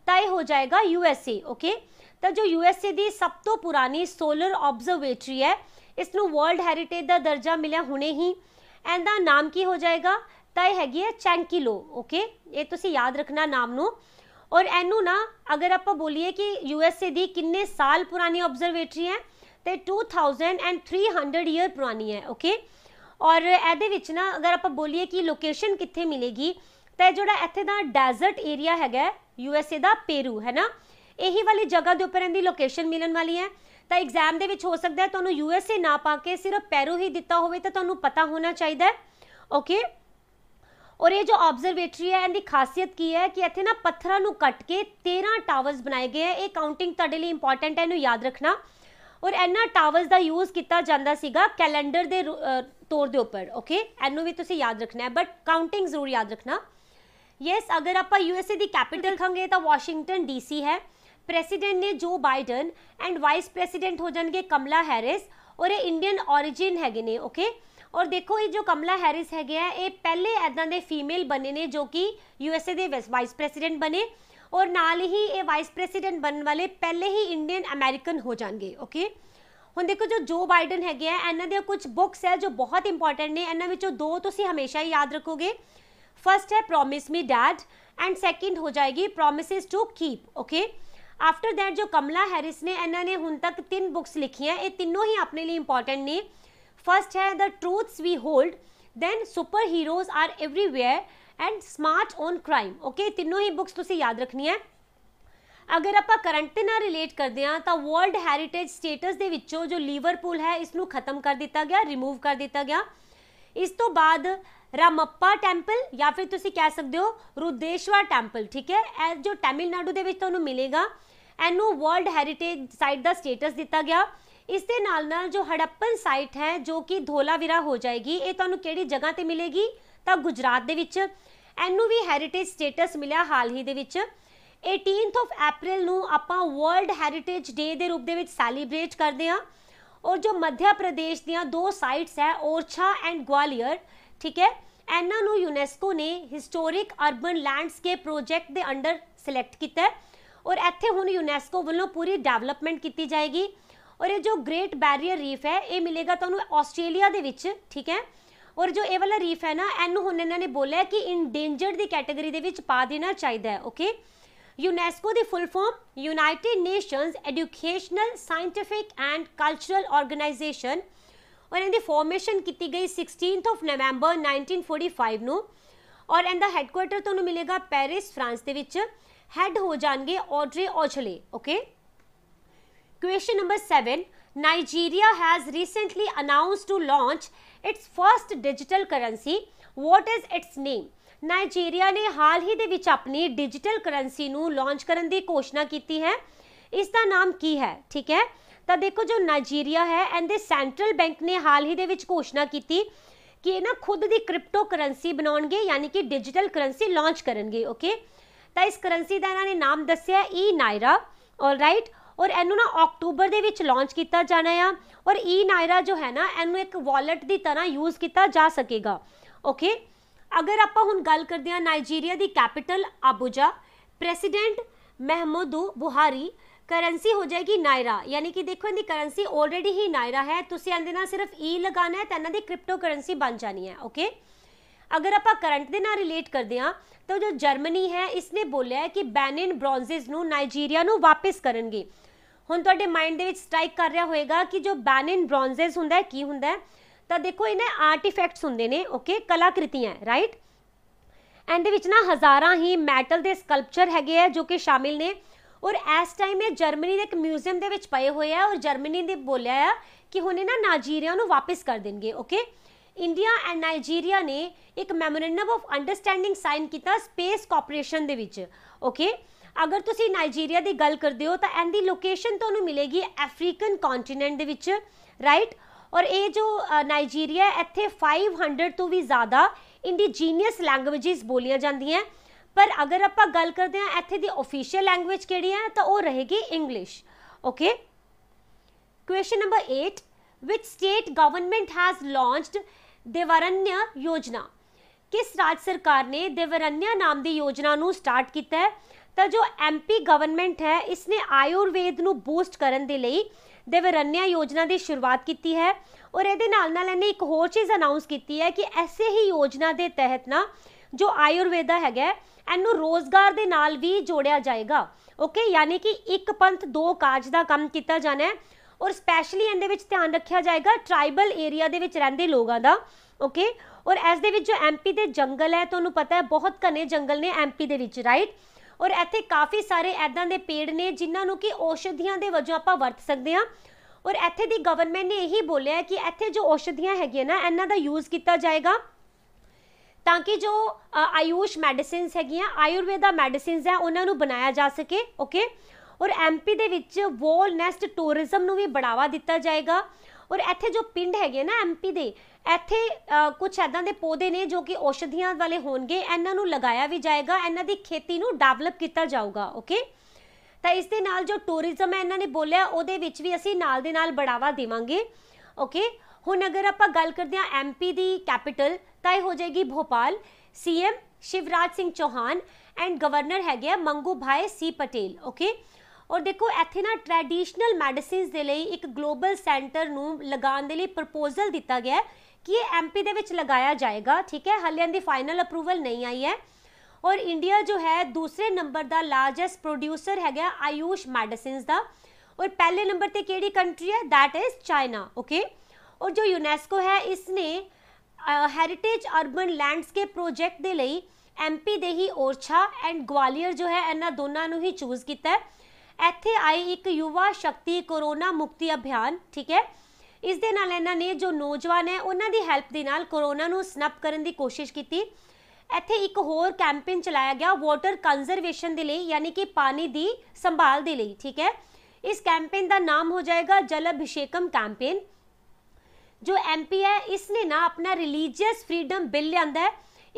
ਤਾਂ ਇਹ ਹੋ ਜਾਏਗਾ ਯੂਐਸਏ ਓਕੇ ਤਾਂ ਜੋ ਯੂਐਸਏ ਦੀ ਸਭ ਤੋਂ ਪੁਰਾਣੀ ਸੋਲਰ ਆਬਜ਼ਰਵੇਟਰੀ ਹੈ ਇਸ ਨੂੰ ਵਰਲਡ ਹੈਰੀਟੇਜ ਦਾ ਦਰਜਾ ਮਿਲਿਆ ਹੁਣੇ ਹੀ ਇਹਦਾ ਨਾਮ ਕੀ ਹੋ ਜਾਏਗਾ ਤਾਂ ਇਹ ਹੈਗੀ ਹੈ ਚੈਂਕਿਲੋ ਓਕੇ ਇਹ ਤੁਸੀਂ ਯਾਦ ਰੱਖਣਾ ਨਾਮ ਨੂੰ ਔਰ ਇਹਨੂੰ ਨਾ ਅਗਰ ਆਪਾਂ ਬੋਲੀਏ ਕਿ ਯੂਐਸਏ ਦੀ ਕਿੰਨੇ ਸਾਲ ਪੁਰਾਣੀ ਆਬਜ਼ਰਵੇਟਰੀ ਹੈ ਤੇ 2300 ਈਅਰ ਪੁਰਾਣੀ ਹੈ ਓਕੇ ਔਰ ਇਹਦੇ ਵਿੱਚ ਨਾ ਅਗਰ ਆਪਾਂ ਬੋਲੀਏ ਕਿ ਲੋਕੇਸ਼ਨ ਕਿੱਥੇ ਮਿਲੇਗੀ ਤਾਂ ਜਿਹੜਾ ਇੱਥੇ ਦਾ ਡੈਜ਼ਰਟ ਏਰੀਆ ਹੈਗਾ ਯੂਐਸਏ ਦਾ ਪੇਰੂ ਹੈ ਨਾ ਇਹੀ ਵਾਲੀ ਜਗ੍ਹਾ ਦੇ ਉੱਪਰ ਇਹਦੀ ਲੋਕੇਸ਼ਨ ਮਿਲਣ ਵਾਲੀ ਹੈ ਤਾਂ ਐਗਜ਼ਾਮ ਦੇ ਵਿੱਚ ਹੋ ਸਕਦਾ ਹੈ ਤੁਹਾਨੂੰ ਯੂਐਸਏ ਨਾ ਪਾ ਕੇ ਸਿਰਫ ਪੈਰੋ ਹੀ ਦਿੱਤਾ ਹੋਵੇ ਤਾਂ ਤੁਹਾਨੂੰ ਪਤਾ ਹੋਣਾ ਚਾਹੀਦਾ ਹੈ ਓਕੇ ਔਰ ਇਹ ਜੋ ਆਬਜ਼ਰਵੇਟਰੀ ਹੈ ਇਹਦੀ ਖਾਸੀਅਤ ਕੀ ਹੈ ਕਿ ਇੱਥੇ ਨਾ ਪੱਥਰਾਂ ਨੂੰ ਕੱਟ ਕੇ 13 ਟਾਵਰਸ ਬਣਾਏ ਗਏ ਹੈ ਇਹ ਕਾਊਂਟਿੰਗ ਤੁਹਾਡੇ ਲਈ ਇੰਪੋਰਟੈਂਟ ਹੈ ਇਹਨੂੰ ਯਾਦ ਰੱਖਣਾ ਔਰ ਇਹਨਾਂ ਟਾਵਰਸ ਦਾ ਯੂਜ਼ ਕੀਤਾ ਜਾਂਦਾ ਸੀਗਾ ਕੈਲੰਡਰ ਦੇ ਤੌਰ ਦੇ ਉੱਪਰ ਓਕੇ ਇਹਨੂੰ ਵੀ ਤੁਸੀਂ ਯਾਦ ਰੱਖਣਾ ਹੈ ਬਟ ਕਾਊਂਟਿੰਗ ਜ਼ਰੂਰ ਯਾਦ ਰੱਖਣਾ ਯੈਸ ਅਗਰ ਆਪਾਂ ਯੂਐਸਏ ਦੀ ਕੈਪੀਟਲ ਖਾਂਗੇ ਤਾਂ ਵਾਸ਼ਿੰਗਟਨ ਡੀਸੀ ਹੈ ਪ੍ਰੈਜ਼ੀਡੈਂਟ ਨੇ ਜੋ ਬਾਈਡਨ ਐਂਡ ਵਾਈਸ ਪ੍ਰੈਜ਼ੀਡੈਂਟ ਹੋ ਜਾਣਗੇ ਕਮਲਾ ਹੈਰਿਸ ਔਰ ਇਹ ਇੰਡੀਅਨ origin ਹੈਗੇ ਨੇ ਓਕੇ ਔਰ ਦੇਖੋ ਇਹ ਜੋ ਕਮਲਾ ਹੈਰਿਸ ਹੈਗੇ ਆ ਇਹ ਪਹਿਲੇ ਐਦਾਂ ਦੇ ਫੀਮੇਲ ਬਣੇ ਨੇ ਜੋ ਕਿ ਯੂਐਸਏ ਦੇ ਵਾਈਸ ਪ੍ਰੈਜ਼ੀਡੈਂਟ ਬਣੇ ਔਰ ਨਾਲ ਹੀ ਇਹ ਵਾਈਸ ਪ੍ਰੈਜ਼ੀਡੈਂਟ ਬਣਨ ਵਾਲੇ ਪਹਿਲੇ ਹੀ ਇੰਡੀਅਨ ਅਮਰੀਕਨ ਹੋ ਜਾਣਗੇ ਓਕੇ ਹੁਣ ਦੇਖੋ ਜੋ ਜੋ ਬਾਈਡਨ ਹੈਗੇ ਆ ਇਹਨਾਂ ਦੇ ਕੁਝ ਬੁੱਕਸ ਹੈ ਜੋ ਬਹੁਤ ਇੰਪੋਰਟੈਂਟ ਨੇ ਇਹਨਾਂ ਵਿੱਚੋਂ ਦੋ ਤੁਸੀਂ ਹਮੇਸ਼ਾ ਹੀ ਯਾਦ ਰੱਖੋਗੇ ਫਰਸਟ ਹੈ promise me dad and second ਹੋ ਜਾਏਗੀ promises to keep okay after that ਜੋ ਕਮਲਾ ਹੈਰਿਸ ਨੇ ਇਹਨਾਂ ਨੇ ਹੁਣ ਤੱਕ ਤਿੰਨ ਬੁੱਕਸ ਲਿਖੀਆਂ ਇਹ ਤਿੰਨੋਂ ਹੀ ਆਪਣੇ ਲਈ ਇੰਪੋਰਟੈਂਟ ਨੇ ਫਰਸਟ ਹੈ the truths we hold then superheroes are everywhere and smart on crime okay ਤਿੰਨੋਂ ਹੀ ਬੁੱਕਸ ਤੁਸੀਂ ਯਾਦ ਰੱਖਣੀ ਹੈ ਅਗਰ ਆਪਾਂ ਕਰੰਟ ਨਾਲ ਰਿਲੇਟ ਕਰਦੇ ਹਾਂ ਤਾਂ ਵਰਲਡ ਹੈਰੀਟੇਜ ਸਟੇਟਸ ਦੇ ਵਿੱਚੋਂ ਜੋ ਲੀਵਰਪੂਲ ਹੈ ਇਸ ਨੂੰ ਖਤਮ ਕਰ ਦਿੱਤਾ ਗਿਆ ਰਿਮੂਵ ਕਰ ਦਿੱਤਾ ਗਿਆ ਇਸ ਤੋਂ ਬਾਅਦ ਰਾਮੱਪਾ ਟੈਂਪਲ ਜਾਂ ਫਿਰ ਤੁਸੀਂ ਕਹਿ ਸਕਦੇ ਹੋ ਰੁਦੇਸ਼ਵਰ ਟੈਂਪਲ ਠੀਕ ਹੈ ਇਹ ਜੋ ਤਾਮਿਲਨਾਡੂ ਦੇ ਵਿੱਚ ਤੁਹਾਨੂੰ ਮਿਲੇਗਾ ਇਹਨੂੰ ਵਰਲਡ ਹੈਰੀਟੇਜ ਸਾਈਟ ਦਾ ਸਟੇਟਸ ਦਿੱਤਾ ਗਿਆ ਇਸ ਦੇ ਨਾਲ ਨਾਲ ਜੋ ਹੜੱਪਨ ਸਾਈਟ ਹੈ ਜੋ ਕਿ ਧੋਲਾਵਿਰਾ ਹੋ ਜਾਏਗੀ ਇਹ ਤੁਹਾਨੂੰ ਕਿਹੜੀ ਜਗ੍ਹਾ ਤੇ ਮਿਲੇਗੀ ਤਾਂ ਗੁਜਰਾਤ ਦੇ ਵਿੱਚ ਇਹਨੂੰ ਵੀ ਹੈਰੀਟੇਜ ਸਟੇਟਸ ਮਿਲਿਆ ਹਾਲ ਹੀ ਦੇ ਵਿੱਚ 18th ਆਫ ਅਪ੍ਰੈਲ ਨੂੰ ਆਪਾਂ ਵਰਲਡ ਹੈਰੀਟੇਜ ਡੇ ਦੇ ਰੂਪ ਦੇ ਵਿੱਚ ਸੈਲੀਬ੍ਰੇਟ ਕਰਦੇ ਹਾਂ ਔਰ ਜੋ ਮੱਧ ਪ੍ਰਦੇਸ਼ ਦੀਆਂ ਦੋ ਸਾਈਟਸ ਹੈ ਔਰਛਾ ਐਂਡ ਗਵਾਲੀਅਰ ਠੀਕ ਹੈ ਇਹਨਾਂ ਨੂੰ ਯੂਨੈਸਕੋ ਨੇ ਹਿਸਟੋਰਿਕ ਅਰਬਨ ਲੈਂਡਸਕੇਪ ਪ੍ਰੋਜੈਕਟ ਦੇ ਅੰਡਰ ਸਿਲੈਕਟ ਕੀਤਾ ਔਰ ਇੱਥੇ ਹੁਣ ਯੂਨੈਸਕੋ ਵੱਲੋਂ ਪੂਰੀ ਡਿਵੈਲਪਮੈਂਟ ਕੀਤੀ ਜਾਏਗੀ ਔਰ ਇਹ ਜੋ ਗ੍ਰੇਟ ਬੈਰੀਅਰ ਰੀਫ ਹੈ ਇਹ ਮਿਲੇਗਾ ਤੁਹਾਨੂੰ ਆਸਟ੍ਰੇਲੀਆ ਦੇ ਵਿੱਚ ਠੀਕ ਹੈ ਔਰ ਜੋ ਇਹ ਵਾਲਾ ਰੀਫ ਹੈ ਨਾ ਇਹਨੂੰ ਹੁਣ ਇਹਨਾਂ ਨੇ ਬੋਲਿਆ ਕਿ ਇਨਡੇਂਜਰਡ ਦੀ ਕੈਟਾਗਰੀ ਦੇ ਵਿੱਚ ਪਾ ਦੇਣਾ ਚਾਹੀਦਾ ਹੈ ਓਕੇ ਯੂਨੈਸਕੋ ਦੀ full form United Nations educational scientific and cultural organization ਔਰ ਦੀ ਫਾਰਮੇਸ਼ਨ ਕੀਤੀ ਗਈ 16th ਆਫ ਨਵੰਬਰ 1945 ਨੂੰ ਔਰ ਦਾ ਹੈੱਡਕੁਆਰਟਰ ਤੁਹਾਨੂੰ ਮਿਲੇਗਾ ਪੈਰਿਸ ਫਰਾਂਸ ਦੇ ਵਿੱਚ ਹੈੱਡ ਹੋ ਜਾਣਗੇ Audrey Azoulay okay question number 7 Nigeria has recently announced to launch its first digital currency what is its name Nigeria ਨੇ ਹਾਲ ਹੀ ਦੇ ਵਿੱਚ ਆਪਣੀ ਡਿਜੀਟਲ ਕਰੰਸੀ ਨੂੰ ਲਾਂਚ ਕਰਨ ਦੀ ਘੋਸ਼ਣਾ ਕੀਤੀ ਹੈ ਇਸ ਦਾ ਨਾਮ ਕੀ ਹੈ ਠੀਕ ਹੈ ਤਾਂ ਦੇਖੋ ਜੋ ਨਾਈਜੀਰੀਆ ਹੈ ਐਂਡ ਦੇ ਸੈਂਟਰਲ ਬੈਂਕ ਨੇ ਹਾਲ ਹੀ ਦੇ ਵਿੱਚ ਘੋਸ਼ਣਾ ਕੀਤੀ ਕਿ ਇਹ ਨਾ ਖੁਦ ਦੀ ਕ੍ਰਿਪਟੋ ਕਰੰਸੀ ਬਣਾਉਣਗੇ ਯਾਨੀ ਕਿ ਡਿਜੀਟਲ ਕਰੰਸੀ ਲਾਂਚ ਕਰਨਗੇ ਓਕੇ ਤਾਂ ਇਸ ਕਰੰਸੀ ਦਾ ਇਹਨਾਂ ਨੇ ਨਾਮ ਦੱਸਿਆ ਈ ਨਾਇਰਾ ਆਲਰਾਈਟ ਔਰ ਇਹਨੂੰ ਨਾ ਅਕਤੂਬਰ ਦੇ ਵਿੱਚ ਲਾਂਚ ਕੀਤਾ ਜਾਣਾ ਆ ਔਰ ਈ ਨਾਇਰਾ ਜੋ ਹੈ ਨਾ ਇਹਨੂੰ ਇੱਕ ਵਾਲਟ ਦੀ ਤਰ੍ਹਾਂ ਯੂਜ਼ ਕੀਤਾ ਜਾ ਸਕੇਗਾ ਓਕੇ ਅਗਰ ਆਪਾਂ ਹੁਣ ਗੱਲ ਕਰਦੇ ਹਾਂ ਨਾਈਜੀਰੀਆ ਦੀ capital Abuja president Muhammadu Buhari currency ਹੋ ਜਾਏਗੀ ਨਾਇਰਾ ਯਾਨੀ ਕਿ ਦੇਖੋ ਇਹਦੀ ਕਰੰਸੀ ਆਲਰੇਡੀ ਹੀ ਨਾਇਰਾ ਹੈ ਤੁਸੀਂ ਇਹਦੇ ਨਾਲ ਸਿਰਫ ਈ e ਲਗਾਣਾ ਹੈ ਤਾਂ ਇਹਨਾਂ ਦੀ ਕ੍ਰਿਪਟੋ ਕਰੰਸੀ ਬਣ ਜਾਣੀ ਹੈ ਓਕੇ ਅਗਰ ਆਪਾਂ ਕਰੰਟ ਦੇ ਨਾਲ ਰਿਲੇਟ ਕਰਦੇ ਹਾਂ ਤਾਂ ਜੋ ਜਰਮਨੀ ਹੈ ਇਸਨੇ ਬੋਲਿਆ ਹੈ ਕਿ ਬੈਨਿਨ ਬ੍ਰੌਂਜ਼ਸ ਨੂੰ ਨਾਈਜੀਰੀਆ ਨੂੰ ਵਾਪਸ ਕਰਨਗੇ ਹੁਣ ਤੁਹਾਡੇ ਮਾਈਂਡ ਦੇ ਵਿੱਚ ਸਟ੍ਰਾਈਕ ਕਰ ਰਿਹਾ ਹੋਵੇਗਾ ਕਿ ਜੋ ਬੈਨਿਨ ਬ੍ਰੌਂਜ਼ਸ ਹੁੰਦਾ ਹੈ ਕੀ ਹੁੰਦਾ ਹੈ ਤਾਂ ਦੇਖੋ ਇਹਨਾਂ ਆਰਟੀਫੈਕਟਸ ਹੁੰਦੇ ਨੇ ਓਕੇ ਕਲਾਕ੍ਰਿਤੀਆਂ ਰਾਈਟ ਐਂਡ ਦੇ ਵਿੱਚ ਨਾ ਹਜ਼ਾਰਾਂ ਹੀ ਮੈਟਲ ਦੇ ਸਕਲਪਚਰ ਹੈਗੇ ਆ ਜੋ ਕਿ ਸ਼ਾਮਿਲ ਨੇ ਔਰ ਇਸ ਟਾਈਮ ਇਹ ਜਰਮਨੀ ਦੇ ਇੱਕ ਮਿਊਜ਼ੀਅਮ ਦੇ ਵਿੱਚ ਪਏ ਹੋਏ ਆ ਔਰ ਜਰਮਨੀ ਨੇ ਬੋਲਿਆ ਆ ਕਿ ਹੁਣ ਨਾ ਨਾਈਜੀਰੀਆ ਨੂੰ ਵਾਪਸ ਕਰ ਦੇਣਗੇ ਓਕੇ ਇੰਡੀਆ ਐਂਡ ਨਾਈਜੀਰੀਆ ਨੇ ਇੱਕ ਮੈਮੋਰੈਂਡਮ ਆਫ ਅੰਡਰਸਟੈਂਡਿੰਗ ਸਾਈਨ ਕੀਤਾ ਸਪੇਸ ਕੋਆਪਰੇਸ਼ਨ ਦੇ ਵਿੱਚ ਓਕੇ ਅਗਰ ਤੁਸੀਂ ਨਾਈਜੀਰੀਆ ਦੀ ਗੱਲ ਕਰਦੇ ਹੋ ਤਾਂ ਐਂਦੀ ਲੋਕੇਸ਼ਨ ਤੁਹਾਨੂੰ ਮਿਲੇਗੀ ਅਫਰੀਕਨ ਕੰਟੀਨੈਂਟ ਦੇ ਵਿੱਚ ਰਾਈਟ ਔਰ ਇਹ ਜੋ ਨਾਈਜੀਰੀਆ ਇੱਥੇ 500 ਤੋਂ ਵੀ ਜ਼ਿਆਦਾ ਇੰਡੀਜੀਨੀਅਸ ਲੈਂਗੁਏਜਸ ਬੋਲੀਆਂ ਜਾਂਦੀਆਂ ਪਰ ਅਗਰ ਆਪਾਂ ਗੱਲ ਕਰਦੇ ਹਾਂ ਇੱਥੇ ਦੀ ਅਫੀਸ਼ੀਅਲ ਲੈਂਗੁਏਜ ਕਿਹੜੀ ਹੈ ਤਾਂ ਉਹ ਰਹੇਗੀ English okay question number 8 which state government has launched Devaranya Yojana ਕਿਸ ਰਾਜ ਸਰਕਾਰ ਨੇ ਦੇਵਰਨਿਆ ਨਾਮ ਦੀ ਯੋਜਨਾ ਨੂੰ ਸਟਾਰਟ ਕੀਤਾ ਹੈ ਤਾਂ ਜੋ ਐਮਪੀ ਗਵਰਨਮੈਂਟ ਹੈ ਇਸ ਨੇ ਆਯੁਰਵੇਦ ਨੂੰ ਬੂਸਟ ਕਰਨ ਦੇ ਲਈ ਦੇਵਰਨਿਆ ਯੋਜਨਾ ਦੀ ਸ਼ੁਰੂਆਤ ਕੀਤੀ ਹੈ ਔਰ ਇਹਦੇ ਨਾਲ ਨਾਲ ਇਹਨੇ ਇੱਕ ਹੋਰ ਚੀਜ਼ ਅਨਾਉਂਸ ਕੀਤੀ ਹੈ ਕਿ ਐਸੇ ਹੀ ਯੋਜਨਾ ਦੇ ਤਹਿਤ ਨਾ ਜੋ ਆਯੁਰਵੇਦਾ ਹੈਗਾ ਇਹਨੂੰ ਰੋਜ਼ਗਾਰ ਦੇ ਨਾਲ ਵੀ ਜੋੜਿਆ ਜਾਏਗਾ ਓਕੇ ਯਾਨੀ ਕਿ ਇੱਕ ਪੰਥ ਦੋ ਕਾਜ ਦਾ ਕੰਮ ਕੀਤਾ ਜਾਣਾ ਹੈ ਔਰ ਸਪੈਸ਼ਲੀ ਇਹਦੇ ਵਿੱਚ ਧਿਆਨ ਰੱਖਿਆ ਜਾਏਗਾ ਟ੍ਰਾਈਬਲ ਏਰੀਆ ਦੇ ਵਿੱਚ ਰਹਿੰਦੇ ਲੋਕਾਂ ਦਾ ਓਕੇ ਔਰ ਇਸ ਦੇ ਵਿੱਚ ਜੋ ਐਮਪੀ ਦੇ ਜੰਗਲ ਹੈ ਤੁਹਾਨੂੰ ਪਤਾ ਹੈ ਬਹੁਤ ਘਨੇ ਜੰਗਲ ਨੇ ਐਮਪੀ ਦੇ ਵਿੱਚ ਰਾਈਟ ਔਰ ਇੱਥੇ ਕਾਫੀ ਸਾਰੇ ਐਦਾਂ ਦੇ ਪੇੜ ਨੇ ਜਿਨ੍ਹਾਂ ਨੂੰ ਕਿ ਔਸ਼ਧੀਆਂ ਦੇ ਵਜੋਂ ਆਪਾਂ ਵਰਤ ਸਕਦੇ ਹਾਂ ਔਰ ਇੱਥੇ ਦੀ ਗਵਰਨਮੈਂਟ ਨੇ ਇਹੀ ਬੋਲਿਆ ਕਿ ਇੱਥੇ ਜੋ ਔਸ਼ਧੀਆਂ ਹੈਗੀਆਂ ਨਾ ਇਹਨਾਂ ਦਾ ਯੂਜ਼ ਕੀਤਾ ਜਾਏਗਾ ਤਾਂ ਕਿ ਜੋ ਆਯੂਸ਼ ਮੈਡੀਸਿਨਸ ਹੈਗੀਆਂ ਆਯੁਰਵੇਦਾ ਮੈਡੀਸਿਨਸ ਹੈ ਉਹਨਾਂ ਨੂੰ ਬਣਾਇਆ ਜਾ ਸਕੇ ਓਕੇ ਔਰ ਐਮਪੀ ਦੇ ਵਿੱਚ ਵੋਲ ਨੈਸਟ ਟੂਰਿਜ਼ਮ ਨੂੰ ਵੀ ਬੜਾਵਾ ਦਿੱਤਾ ਜਾਏਗਾ ਔਰ ਇੱਥੇ ਜੋ ਪਿੰਡ ਹੈਗੇ ਨਾ ਐਮਪੀ ਦੇ ਇੱਥੇ ਕੁਝ ਐਦਾਂ ਦੇ ਪੌਦੇ ਨੇ ਜੋ ਕਿ ਔਸ਼ਧੀਆਂ ਵਾਲੇ ਹੋਣਗੇ ਇਹਨਾਂ ਨੂੰ ਲਗਾਇਆ ਵੀ ਜਾਏਗਾ ਇਹਨਾਂ ਦੀ ਖੇਤੀ ਨੂੰ ਡਵੈਲਪ ਕੀਤਾ ਜਾਊਗਾ ਓਕੇ ਤਾਂ ਇਸ ਦੇ ਨਾਲ ਜੋ ਟੂਰਿਜ਼ਮ ਹੈ ਇਹਨਾਂ ਨੇ ਬੋਲਿਆ ਉਹਦੇ ਵਿੱਚ ਵੀ ਅਸੀਂ ਨਾਲ ਦੇ ਨਾਲ ਬੜਾਵਾ ਦੇਵਾਂਗੇ ਓਕੇ ਹੁਣ ਅਗਰ ਆਪਾਂ ਗੱਲ ਕਰਦੇ ਆ ਐਮਪੀ ਦੀ ਕੈਪੀਟਲ ਤਾਂ ਇਹ ਹੋ ਜਾਏਗੀ Bhopal CM Shivraj Singh Chouhan and governor ਹੈਗੇ ਮੰਗੂ ਭਾਈ ਸੀ ਪਟੇਲ ਓਕੇ ਔਰ ਦੇਖੋ ਇੱਥੇ ਨਾ ਟ੍ਰੈਡੀਸ਼ਨਲ ਮੈਡੀਸਿਨਸ ਦੇ ਲਈ ਇੱਕ ਗਲੋਬਲ ਸੈਂਟਰ ਨੂੰ ਲਗਾਉਣ ਦੇ ਲਈ ਪ੍ਰਪੋਜ਼ਲ ਦਿੱਤਾ ਗਿਆ ਹੈ ਕਿ ਇਹ ਐਮਪੀ ਦੇ ਵਿੱਚ ਲਗਾਇਆ ਜਾਏਗਾ ਠੀਕ ਹੈ ਹਲੇ ਇਹਦੀ ਫਾਈਨਲ ਅਪਰੂਵਲ ਨਹੀਂ ਆਈ ਹੈ ਔਰ ਇੰਡੀਆ ਜੋ ਹੈ ਦੂਸਰੇ ਨੰਬਰ ਦਾ ਲਾਰਜੈਸਟ ਪ੍ਰੋਡਿਊਸਰ ਹੈਗਾ ਆਯੂਸ਼ ਮੈਡੀਸਿਨਸ ਦਾ ਔਰ ਪਹਿਲੇ ਨੰਬਰ ਤੇ ਕਿਹੜੀ ਕੰਟਰੀ ਹੈ ਥੈਟ ਇਜ਼ ਚਾਈਨਾ ਓਕੇ ਔਰ ਜੋ ਯੂਨੈਸਕੋ ਹੈ ਇਸ ਨੇ ਹੈਰੀਟੇਜ ਅਰਬਨ ਲੈਂਡਸਕੇਪ ਪ੍ਰੋਜੈਕਟ ਦੇ ਲਈ ਐਮਪੀ ਦੇ ਹੀ ਔਰਛਾ ਐਂਡ ਗਵਾਲੀਅਰ ਜੋ ਹੈ ਇਹਨਾਂ ਦੋਨਾਂ ਨੂੰ ਹੀ ਚੂਜ਼ ਕੀਤਾ ਹੈ ਇੱਥੇ ਆਈ ਇੱਕ ਯੁਵਾ ਸ਼ਕਤੀ ਕੋਰੋਨਾ ਮੁਕਤੀ ਅਭਿਆਨ ਠੀਕ ਹੈ ਇਸ ਦੇ ਨਾਲ ਇਹਨਾਂ ਨੇ ਜੋ ਨੌਜਵਾਨ ਹੈ ਉਹਨਾਂ ਦੀ ਹੈਲਪ ਦੇ ਨਾਲ ਕੋਰੋਨਾ ਨੂੰ ਸਨੱਪ ਕਰਨ ਦੀ ਕੋਸ਼ਿਸ਼ ਕੀਤੀ ਇੱਥੇ ਇੱਕ ਹੋਰ ਕੈਂਪੇਨ ਚਲਾਇਆ ਗਿਆ ਵਾਟਰ ਕੰਜ਼ਰਵੇਸ਼ਨ ਦੇ ਲਈ ਯਾਨੀ ਕਿ ਪਾਣੀ ਦੀ ਸੰਭਾਲ ਦੇ ਲਈ ਠੀਕ ਹੈ ਇਸ ਕੈਂਪੇਨ ਦਾ ਨਾਮ ਹੋ ਜਾਏਗਾ ਜਲ ਅਭਿਸ਼ੇਕਮ ਕੈਂਪੇਨ ਜੋ ਐਮਪੀ ਹੈ ਇਸ ਨੇ ਨਾ ਆਪਣਾ ਰਿਲੀਜੀਅਸ ਫਰੀडम ਬਿੱਲ ਲਿਆਂਦਾ ਹੈ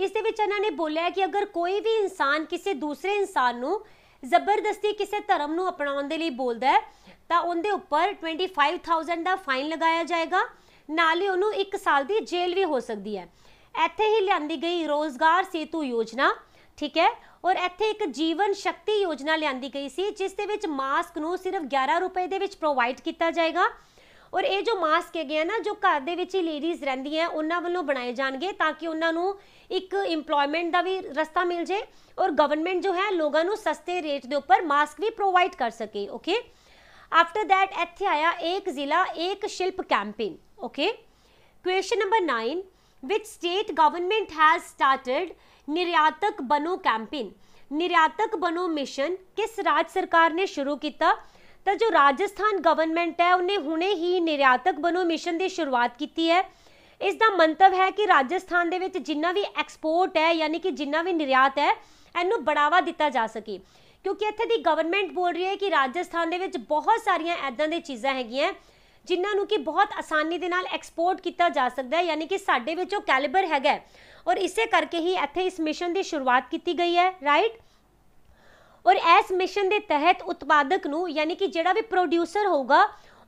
ਇਸ ਦੇ ਵਿੱਚ ਇਹਨਾਂ ਨੇ ਬੋਲਿਆ ਕਿ ਅਗਰ ਕੋਈ ਵੀ ਇਨਸਾਨ ਕਿਸੇ ਦੂਸਰੇ ਇਨਸਾਨ ਨੂੰ ਜ਼ਬਰਦਸਤੀ ਕਿਸੇ ਧਰਮ ਨੂੰ ਅਪਣਾਉਣ ਦੇ ਲਈ ਬੋਲਦਾ ਹੈ ਤਾਂ ਉਹਦੇ ਉੱਪਰ 25000 ਦਾ ਫਾਈਨ ਲਗਾਇਆ ਜਾਏਗਾ ਨਾਲ ਹੀ ਉਹਨੂੰ 1 ਸਾਲ ਦੀ ਜੇਲ੍ਹ ਵੀ ਹੋ ਸਕਦੀ ਹੈ ਇੱਥੇ ਹੀ ਲਿਆਂਦੀ ਗਈ ਰੋਜ਼ਗਾਰ ਸੇਤੂ ਯੋਜਨਾ ਠੀਕ ਹੈ ਔਰ ਇੱਥੇ ਇੱਕ ਜੀਵਨ ਸ਼ਕਤੀ ਯੋਜਨਾ ਲਿਆਂਦੀ ਗਈ ਸੀ ਜਿਸ ਦੇ ਵਿੱਚ ਮਾਸਕ ਨੂੰ ਸਿਰਫ 11 ਰੁਪਏ ਦੇ ਵਿੱਚ ਪ੍ਰੋਵਾਈਡ ਕੀਤਾ ਜਾਏਗਾ ਔਰ ਇਹ ਜੋ ਮਾਸਕ ਹੈਗੇ ਆ ਨਾ ਜੋ ਘਰ ਦੇ ਵਿੱਚ ਹੀ ਲੇਡੀਜ਼ ਰਹਿੰਦੀਆਂ ਉਹਨਾਂ ਵੱਲੋਂ ਬਣਾਏ ਜਾਣਗੇ ਤਾਂ ਕਿ ਉਹਨਾਂ ਨੂੰ ਇੱਕ EMPLOYMENT ਦਾ ਵੀ ਰਸਤਾ ਮਿਲ ਜੇ ਔਰ ਗਵਰਨਮੈਂਟ ਜੋ ਹੈ ਲੋਕਾਂ ਨੂੰ ਸਸਤੇ ਰੇਟ ਦੇ ਉੱਪਰ ਮਾਸਕ ਵੀ ਪ੍ਰੋਵਾਈਡ ਕਰ ਸਕੇ ਓਕੇ ਆਫਟਰ ਥੈਟ ਇੱਥੇ ਆਇਆ ਇੱਕ Zila Ek Shilp campaign okay question number 9 which state government has started Niryatak Bano campaign Niryatak Bano mission ਕਿਸ ਰਾਜ ਸਰਕਾਰ ਨੇ ਸ਼ੁਰੂ ਕੀਤਾ ਤਾਂ ਜੋ ਰਾਜਸਥਾਨ ਗਵਰਨਮੈਂਟ ਹੈ ਉਹਨੇ ਹੁਣੇ ਹੀ ਨਿਰਯਾਤਕ ਬਨੋ ਮਿਸ਼ਨ ਦੀ ਸ਼ੁਰੂਆਤ ਕੀਤੀ ਹੈ ਇਸ ਦਾ ਮੰਤਵ ਹੈ ਕਿ ਰਾਜਸਥਾਨ ਦੇ ਵਿੱਚ ਜਿੰਨਾ ਵੀ ਐਕਸਪੋਰਟ ਹੈ ਯਾਨੀ ਕਿ ਜਿੰਨਾ ਵੀ ਨਿਰਯਾਤ ਹੈ ਇਹਨੂੰ ਬੜਾਵਾ ਦਿੱਤਾ ਜਾ ਸਕੇ ਕਿਉਂਕਿ ਇੱਥੇ ਦੀ ਗਵਰਨਮੈਂਟ ਬੋਲ ਰਹੀ ਹੈ ਕਿ ਰਾਜਸਥਾਨ ਦੇ ਵਿੱਚ ਬਹੁਤ ਸਾਰੀਆਂ ਐਦਾਂ ਦੇ ਚੀਜ਼ਾਂ ਹੈਗੀਆਂ ਜਿਨ੍ਹਾਂ ਨੂੰ ਕਿ ਬਹੁਤ ਆਸਾਨੀ ਦੇ ਨਾਲ ਐਕਸਪੋਰਟ ਕੀਤਾ ਜਾ ਸਕਦਾ ਹੈ ਯਾਨੀ ਕਿ ਸਾਡੇ ਵਿੱਚ ਉਹ ਕੈਲੀਬਰ ਹੈਗਾ ਔਰ ਇਸੇ ਕਰਕੇ ਹੀ ਇੱਥੇ ਇਸ ਮਿਸ਼ਨ ਦੀ ਸ਼ੁਰੂਆਤ ਕੀਤੀ ਗਈ ਹੈ ਰਾਈਟ ਔਰ ਇਸ ਮਿਸ਼ਨ ਦੇ ਤਹਿਤ ਉਤਪਾਦਕ ਨੂੰ ਯਾਨੀ ਕਿ ਜਿਹੜਾ ਵੀ ਪ੍ਰੋਡਿਊਸਰ ਹੋਊਗਾ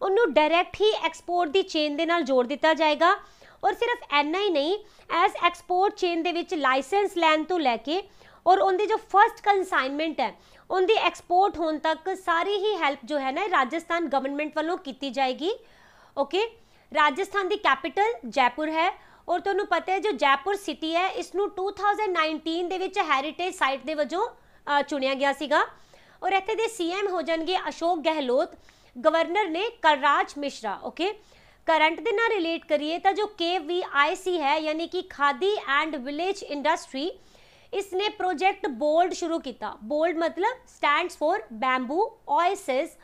ਉਹਨੂੰ ਡਾਇਰੈਕਟ ਹੀ ਐਕਸਪੋਰਟ ਦੀ ਚੇਨ ਦੇ ਨਾਲ ਜੋੜ ਦਿੱਤਾ ਜਾਏਗਾ ਔਰ ਸਿਰਫ ਐਨਾ ਹੀ ਨਹੀਂ ਐਸ ਐਕਸਪੋਰਟ ਚੇਨ ਦੇ ਵਿੱਚ ਲਾਇਸੈਂਸ ਲੈਣ ਤੋਂ ਲੈ ਕੇ ਔਰ ਉਹਦੀ ਜੋ ਫਰਸਟ ਕਨਸਾਈਨਮੈਂਟ ਹੈ ਉਹਦੀ ਐਕਸਪੋਰਟ ਹੋਣ ਤੱਕ ਸਾਰੀ ਹੀ ਹੈਲਪ ਜੋ ਹੈ ਨਾ ਰਾਜਸਥਾਨ ਗਵਰਨਮੈਂਟ ਵੱਲੋਂ ਕੀਤੀ ਜਾਏਗੀ ਓਕੇ ਰਾਜਸਥਾਨ ਦੀ ਕੈਪੀਟਲ ਜੈਪੁਰ ਹੈ ਔਰ ਤੁਹਾਨੂੰ ਪਤਾ ਹੈ ਜੋ ਜੈਪੁਰ ਸਿਟੀ ਹੈ ਇਸ ਨੂੰ 2019 ਦੇ ਵਿੱਚ ਹੈਰੀਟੇਜ ਸਾਈਟ ਦੇ ਵਜੋਂ ਚੁਣਿਆ ਗਿਆ ਸੀਗਾ ਔਰ ਇੱਥੇ ਦੇ ਸੀਐਮ ਹੋ ਜਾਣਗੇ ਅਸ਼ੋਕ ਗਹਿਲੋਤ ਗਵਰਨਰ ਨੇ ਕਰਰਾਜ ਮਿਸ਼ਰਾ ਓਕੇ ਕਰੰਟ ਦੇ ਨਾਲ ਰਿਲੇਟ ਕਰੀਏ ਤਾਂ ਜੋ ਕੇਵੀਆਈਸੀ ਹੈ ਯਾਨੀ ਕਿ ਖਾਦੀ ਐਂਡ ਵਿਲੇਜ ਇੰਡਸਟਰੀ ਇਸ ਨੇ ਪ੍ਰੋਜੈਕਟ ਬੋਲਡ ਸ਼ੁਰੂ ਕੀਤਾ ਬੋਲਡ ਮਤਲਬ stands for bamboo oasis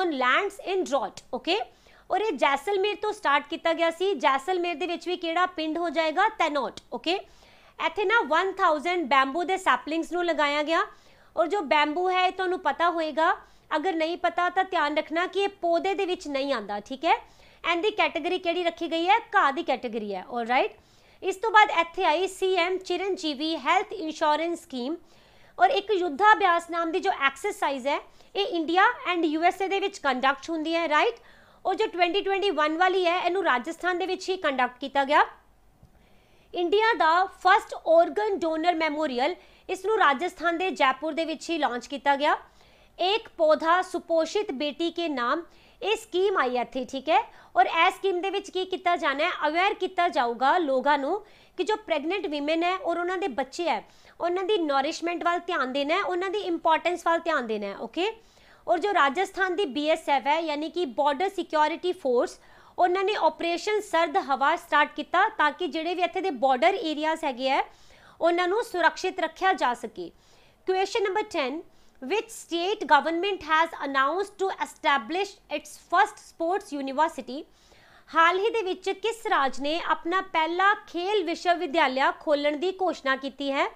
on lands in drought okay ਔਰ ਇਹ ਜੈਸਲਮੇਰ ਤੋਂ ਸਟਾਰਟ ਕੀਤਾ ਗਿਆ ਸੀ ਜੈਸਲਮੇਰ ਦੇ ਵਿੱਚ ਵੀ ਕਿਹੜਾ ਪਿੰਡ ਹੋ ਜਾਏਗਾ ਤੈਨੋਟ ਓਕੇ ਇੱਥੇ ਨਾ 1000 ਬੈਂਬੂ ਦੇ ਸੈਪਲਿੰਗਸ ਨੂੰ ਲਗਾਇਆ ਗਿਆ ਔਰ ਜੋ ਬੈਂਬੂ ਹੈ ਇਹ ਤੁਹਾਨੂੰ ਪਤਾ ਹੋਏਗਾ ਅਗਰ ਨਹੀਂ ਪਤਾ ਤਾਂ ਧਿਆਨ ਰੱਖਣਾ ਕਿ ਇਹ ਪੌਦੇ ਦੇ ਵਿੱਚ ਨਹੀਂ ਆਂਦਾ ਠੀਕ ਹੈ ਐਂਡ ਦੀ ਕੈਟਾਗਰੀ ਕਿਹੜੀ ਰੱਖੀ ਗਈ ਹੈ ਘਾਹ ਦੀ ਕੈਟਾਗਰੀ ਹੈ ਆਲ ਰਾਈਟ ਇਸ ਤੋਂ ਬਾਅਦ ਇੱਥੇ ਆਈ CM Chiranjeevi health insurance scheme ਔਰ ਇੱਕ ਯੁੱਧਾ ਅਭਿਆਸ ਨਾਮ ਦੀ ਜੋ ਐਕਸਰਸਾਈਜ਼ ਹੈ ਇਹ ਇੰਡੀਆ ਐਂਡ ਯੂਐਸਏ ਦੇ ਵਿੱਚ ਕੰਡਕਟ ਹੁੰਦੀ ਹੈ ਰਾਈਟ ਔਰ ਜੋ 2021 ਵਾਲੀ ਹੈ ਇਹਨੂੰ ਰਾਜਸਥਾਨ ਦੇ ਵਿੱਚ ਹੀ ਕੰਡਕਟ ਕੀਤਾ ਗਿਆ ਇੰਡੀਆ ਦਾ ਫਰਸਟ ਆਰਗਨ ਡੋਨਰ ਮੈਮੋਰੀਅਲ ਇਸ ਨੂੰ ਰਾਜਸਥਾਨ ਦੇ ਜੈਪੁਰ ਦੇ ਵਿੱਚ ਹੀ ਲਾਂਚ ਕੀਤਾ ਗਿਆ ਇੱਕ ਪੌਧਾ ਸੁਪੋਸ਼ਿਤ ਬੇਟੀ ਕੇ ਨਾਮ ਇਹ ਸਕੀਮ ਆਈ ਹੈ ਇੱਥੇ ਠੀਕ ਹੈ ਔਰ ਇਸ ਸਕੀਮ ਦੇ ਵਿੱਚ ਕੀ ਕੀਤਾ ਜਾਣਾ ਹੈ ਅਵੇਅਰ ਕੀਤਾ ਜਾਊਗਾ ਲੋਕਾਂ ਨੂੰ ਕਿ ਜੋ ਪ੍ਰੈਗਨੈਂਟ ਔਰਮਨ ਹੈ ਔਰ ਉਹਨਾਂ ਦੇ ਬੱਚੇ ਹੈ ਉਹਨਾਂ ਦੀ ਨੋਰਿਸ਼ਮੈਂਟ ਵੱਲ ਧਿਆਨ ਦੇਣਾ ਹੈ ਉਹਨਾਂ ਦੀ ਇੰਪੋਰਟੈਂਸ ਵੱਲ ਧਿਆਨ ਦੇਣਾ ਹੈ ਓਕੇ ਔਰ ਜੋ ਰਾਜਸਥਾਨ ਦੀ ਬੀਐਸਐਫ ਹੈ ਯਾਨੀ ਕਿ ਬਾਰਡਰ ਸਿਕਿਉਰਿਟੀ ਫੋਰਸ ਉਹਨਾਂ ਨੇ ਆਪਰੇਸ਼ਨ ਸਰਦ ਹਵਾ ਸਟਾਰਟ ਕੀਤਾ ਤਾਂ ਕਿ ਜਿਹੜੇ ਵੀ ਇੱਥੇ ਦੇ ਬਾਰਡਰ ਏਰੀਆਜ਼ ਹੈਗੇ ਆ ਉਹਨਾਂ ਨੂੰ ਸੁਰੱਖਿਅਤ ਰੱਖਿਆ ਜਾ ਸਕੇ question number 10 which state government has announced to establish its first sports university ਹਾਲ ਹੀ ਦੇ ਵਿੱਚ ਕਿਸ ਰਾਜ ਨੇ ਆਪਣਾ ਪਹਿਲਾ ਖੇਲ ਵਿਸ਼ਵ ਵਿਦਿਆਲਿਆ ਖੋਲਣ ਦੀ ਘੋਸ਼ਣਾ ਕੀਤੀ ਹੈ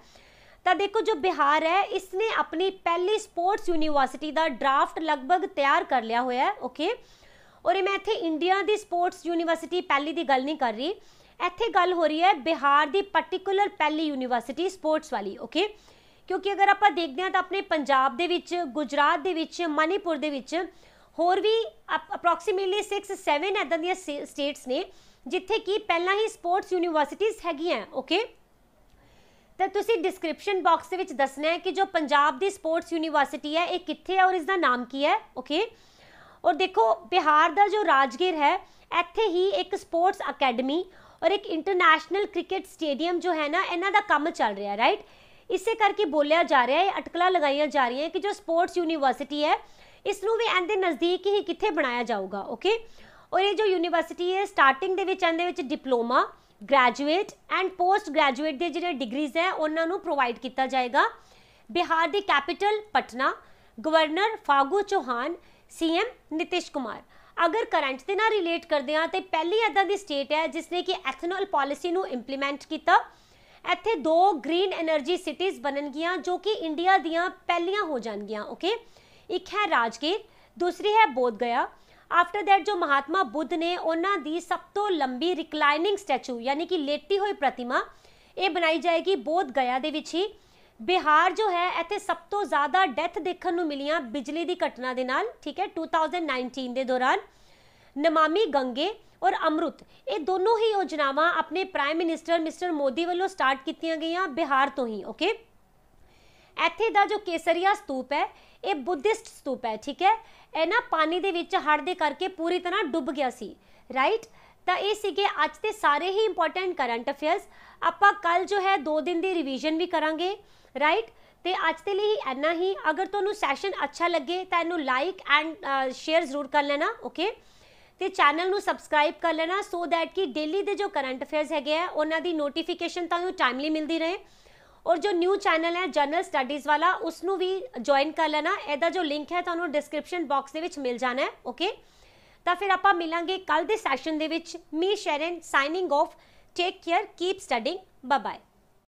ਤਾਂ ਦੇਖੋ ਜੋ ਬਿਹਾਰ ਹੈ ਇਸ ਨੇ ਆਪਣੀ ਪਹਿਲੀ ਸਪੋਰਟਸ ਯੂਨੀਵਰਸਿਟੀ ਦਾ ਡਰਾਫਟ ਲਗਭਗ ਤਿਆਰ ਕਰ ਲਿਆ ਹੋਇਆ ਹੈ ਓਕੇ ਔਰ ਮੈਂ ਇੱਥੇ ਇੰਡੀਆ ਦੀ ਸਪੋਰਟਸ ਯੂਨੀਵਰਸਿਟੀ ਪਹਿਲੀ ਦੀ ਗੱਲ ਨਹੀਂ ਕਰ ਰਹੀ ਇੱਥੇ ਗੱਲ ਹੋ ਰਹੀ ਹੈ ਬਿਹਾਰ ਦੀ ਪਾਰਟਿਕੂਲਰ ਪਹਿਲੀ ਯੂਨੀਵਰਸਿਟੀ ਸਪੋਰਟਸ ਵਾਲੀ ਓਕੇ ਕਿਉਂਕਿ ਅਗਰ ਆਪਾਂ ਦੇਖਦੇ ਹਾਂ ਤਾਂ ਆਪਣੇ ਪੰਜਾਬ ਦੇ ਵਿੱਚ ਗੁਜਰਾਤ ਦੇ ਵਿੱਚ ਮਨੀਪੁਰ ਦੇ ਵਿੱਚ ਹੋਰ ਵੀ ਅਪਰੋਕਸੀਮੇਟਲੀ 6 7 ਇਦਾਂ ਦੀਆਂ ਸਟੇਟਸ ਨੇ ਜਿੱਥੇ ਕਿ ਪਹਿਲਾਂ ਹੀ ਸਪੋਰਟਸ ਯੂਨੀਵਰਸਿਟੀਆਂ ਹੈਗੀਆਂ ਓਕੇ ਤਾਂ ਤੁਸੀਂ ਡਿਸਕ੍ਰਿਪਸ਼ਨ ਬਾਕਸ ਦੇ ਵਿੱਚ ਦੱਸਣਾ ਹੈ ਕਿ ਜੋ ਪੰਜਾਬ ਦੀ ਸਪੋਰਟਸ ਯੂਨੀਵਰਸਿਟੀ ਹੈ ਇਹ ਕਿੱਥੇ ਹੈ ਔਰ ਇਸ ਦਾ ਨਾਮ ਕੀ ਹੈ ਓਕੇ ਔਰ ਦੇਖੋ ਬਿਹਾਰ ਦਾ ਜੋ ਰਾਜਗੀਰ ਹੈ ਇੱਥੇ ਹੀ ਇੱਕ ਸਪੋਰਟਸ ਅਕੈਡਮੀ ਔਰ ਇੱਕ ਇੰਟਰਨੈਸ਼ਨਲ ਕ੍ਰਿਕਟ ਸਟੇਡੀਅਮ ਜੋ ਹੈ ਨਾ ਇਹਨਾਂ ਦਾ ਕੰਮ ਚੱਲ ਰਿਹਾ ਰਾਈਟ ਇਸੇ ਕਰਕੇ ਬੋਲਿਆ ਜਾ ਰਿਹਾ ਹੈ ਅਟਕਲਾਂ ਲਗਾਈਆਂ ਜਾ ਰਹੀਆਂ ਕਿ ਜੋ ਸਪੋਰਟਸ ਯੂਨੀਵਰਸਿਟੀ ਹੈ ਇਸ ਨੂੰ ਵੀ ਇਹਦੇ ਨਜ਼ਦੀਕ ਹੀ ਕਿੱਥੇ ਬਣਾਇਆ ਜਾਊਗਾ ਓਕੇ ਔਰ ਇਹ ਜੋ ਯੂਨੀਵਰਸਿਟੀ ਹੈ ਸਟਾਰਟਿੰਗ ਦੇ ਵਿੱਚ ਇਹਦੇ ਵਿੱਚ diploma graduate and post graduate ਦੇ ਜਿਹੜੇ ਡਿਗਰੀਜ਼ ਹੈ ਉਹਨਾਂ ਨੂੰ ਪ੍ਰੋਵਾਈਡ ਕੀਤਾ ਜਾਏਗਾ ਬਿਹਾਰ ਦੀ capital Patna governor Phagu Chauhan CM Nitish Kumar ਅਗਰ ਕਰੰਟ ਦੇ ਨਾਲ ਰਿਲੇਟ ਕਰਦੇ ਆ ਤੇ ਪਹਿਲੀ ਇਦਾਂ ਦੀ ਸਟੇਟ ਹੈ ਜਿਸ ਨੇ ਕਿ ਐਥਨੋਲ ਪਾਲਿਸੀ ਨੂੰ ਇੰਪਲੀਮੈਂਟ ਕੀਤਾ ਇੱਥੇ ਦੋ ਗ੍ਰੀਨ એનર્ਜੀ ਸਿਟੀਜ਼ ਬਣਨਗੀਆਂ ਜੋ ਕਿ ਇੰਡੀਆ ਦੀਆਂ ਪਹਿਲੀਆਂ ਹੋ ਜਾਣਗੀਆਂ ਓਕੇ ਇੱਕ ਹੈ ਰਾਜਗੀਰ ਦੂਸਰੀ ਹੈ ਬੋਧ ਗਿਆ ਆਫਟਰ ਦੈਟ ਜੋ ਮਹਾਤਮਾ ਬੁੱਧ ਨੇ ਉਹਨਾਂ ਦੀ ਸਭ ਤੋਂ ਲੰਬੀ ਰਿਕਲਾਈਨਿੰਗ ਸਟੈਚੂ ਯਾਨੀ ਕਿ ਲੇਟੀ ਹੋਈ ਪ੍ਰਤਿਮਾ ਇਹ ਬਣਾਈ ਜਾਏਗੀ ਬੋਧ ਗਿਆ ਦੇ ਵਿੱਚ ਹੀ ਬਿਹਾਰ ਜੋ ਹੈ ਇੱਥੇ ਸਭ ਤੋਂ ਜ਼ਿਆਦਾ ਡੈਥ ਦੇਖਣ ਨੂੰ ਮਿਲੀਆਂ ਬਿਜਲੀ ਦੀ ਘਟਨਾ ਦੇ ਨਾਲ ਠੀਕ ਹੈ 2019 ਦੇ ਦੌਰਾਨ ਨਮਾਮੀ ਗੰਗੇ ਔਰ ਅਮਰੁਤ ਇਹ ਦੋਨੋਂ ਹੀ ਯੋਜਨਾਵਾਂ ਆਪਣੇ ਪ੍ਰਾਈਮ ਮਿਨਿਸਟਰ ਮਿਸਟਰ ਮੋਦੀ ਵੱਲੋਂ ਸਟਾਰਟ ਕੀਤੀਆਂ ਗਈਆਂ ਬਿਹਾਰ ਤੋਂ ਹੀ ਓਕੇ ਇੱਥੇ ਦਾ ਜੋ ਕੇਸਰੀਆ ਸਤੂਪ ਹੈ ਇਹ ਬੁੱਧਿਸਟ ਸਤੂਪ ਹੈ ਠੀਕ ਹੈ ਇਹ ਨਾ ਪਾਣੀ ਦੇ ਵਿੱਚ ਹੜ੍ਹ ਦੇ ਕਰਕੇ ਪੂਰੀ ਤਰ੍ਹਾਂ ਡੁੱਬ ਗਿਆ ਸੀ ਰਾਈਟ ਤਾਂ ਇਹ ਸੀਗੇ ਅੱਜ ਦੇ ਸਾਰੇ ਹੀ ਇੰਪੋਰਟੈਂਟ ਕਰੰਟ ਅਫੇਅਰਸ ਆਪਾਂ ਕੱਲ ਜੋ ਹੈ 2 ਦਿਨ ਦੀ ਰਿਵੀਜ਼ਨ ਵੀ ਕਰਾਂਗੇ ਰਾਈਟ ਤੇ ਅੱਜ ਦੇ ਲਈ ਇੰਨਾ ਹੀ ਅਗਰ ਤੁਹਾਨੂੰ ਸੈਸ਼ਨ ਅੱਛਾ ਲੱਗੇ ਤਾਂ ਇਹਨੂੰ ਲਾਈਕ ਐਂਡ ਸ਼ੇਅਰ ਜ਼ਰੂਰ ਕਰ ਲੈਣਾ ਓਕੇ ਤੇ ਚੈਨਲ ਨੂੰ ਸਬਸਕ੍ਰਾਈਬ ਕਰ ਲੈਣਾ ਸੋ ਥੈਟ ਕਿ ਡੇਲੀ ਦੇ ਜੋ ਕਰੰਟ ਅਫੇਅਰਸ ਹੈਗੇ ਆ ਉਹਨਾਂ ਦੀ ਨੋਟੀਫਿਕੇਸ਼ਨ ਤੁਹਾਨੂੰ ਟਾਈਮਲੀ ਮਿਲਦੀ ਰਹੇ ਔਰ ਜੋ ਨਿਊ ਚੈਨਲ ਹੈ ਜਨਰਲ ਸਟੱਡੀਜ਼ ਵਾਲਾ ਉਸ ਨੂੰ ਵੀ ਜੁਆਇਨ ਕਰ ਲੈਣਾ ਇਹਦਾ ਜੋ ਲਿੰਕ ਹੈ ਤੁਹਾਨੂੰ ਡਿਸਕ੍ਰਿਪਸ਼ਨ ਬਾਕਸ ਦੇ ਵਿੱਚ ਮਿਲ ਜਾਣਾ ਹੈ ਓਕੇ ਤਾਂ ਫਿਰ ਆਪਾਂ ਮਿਲਾਂਗੇ ਕੱਲ ਦੇ ਸੈਸ਼ਨ ਦੇ ਵਿੱਚ me Sharon signing off take care keep studying bye bye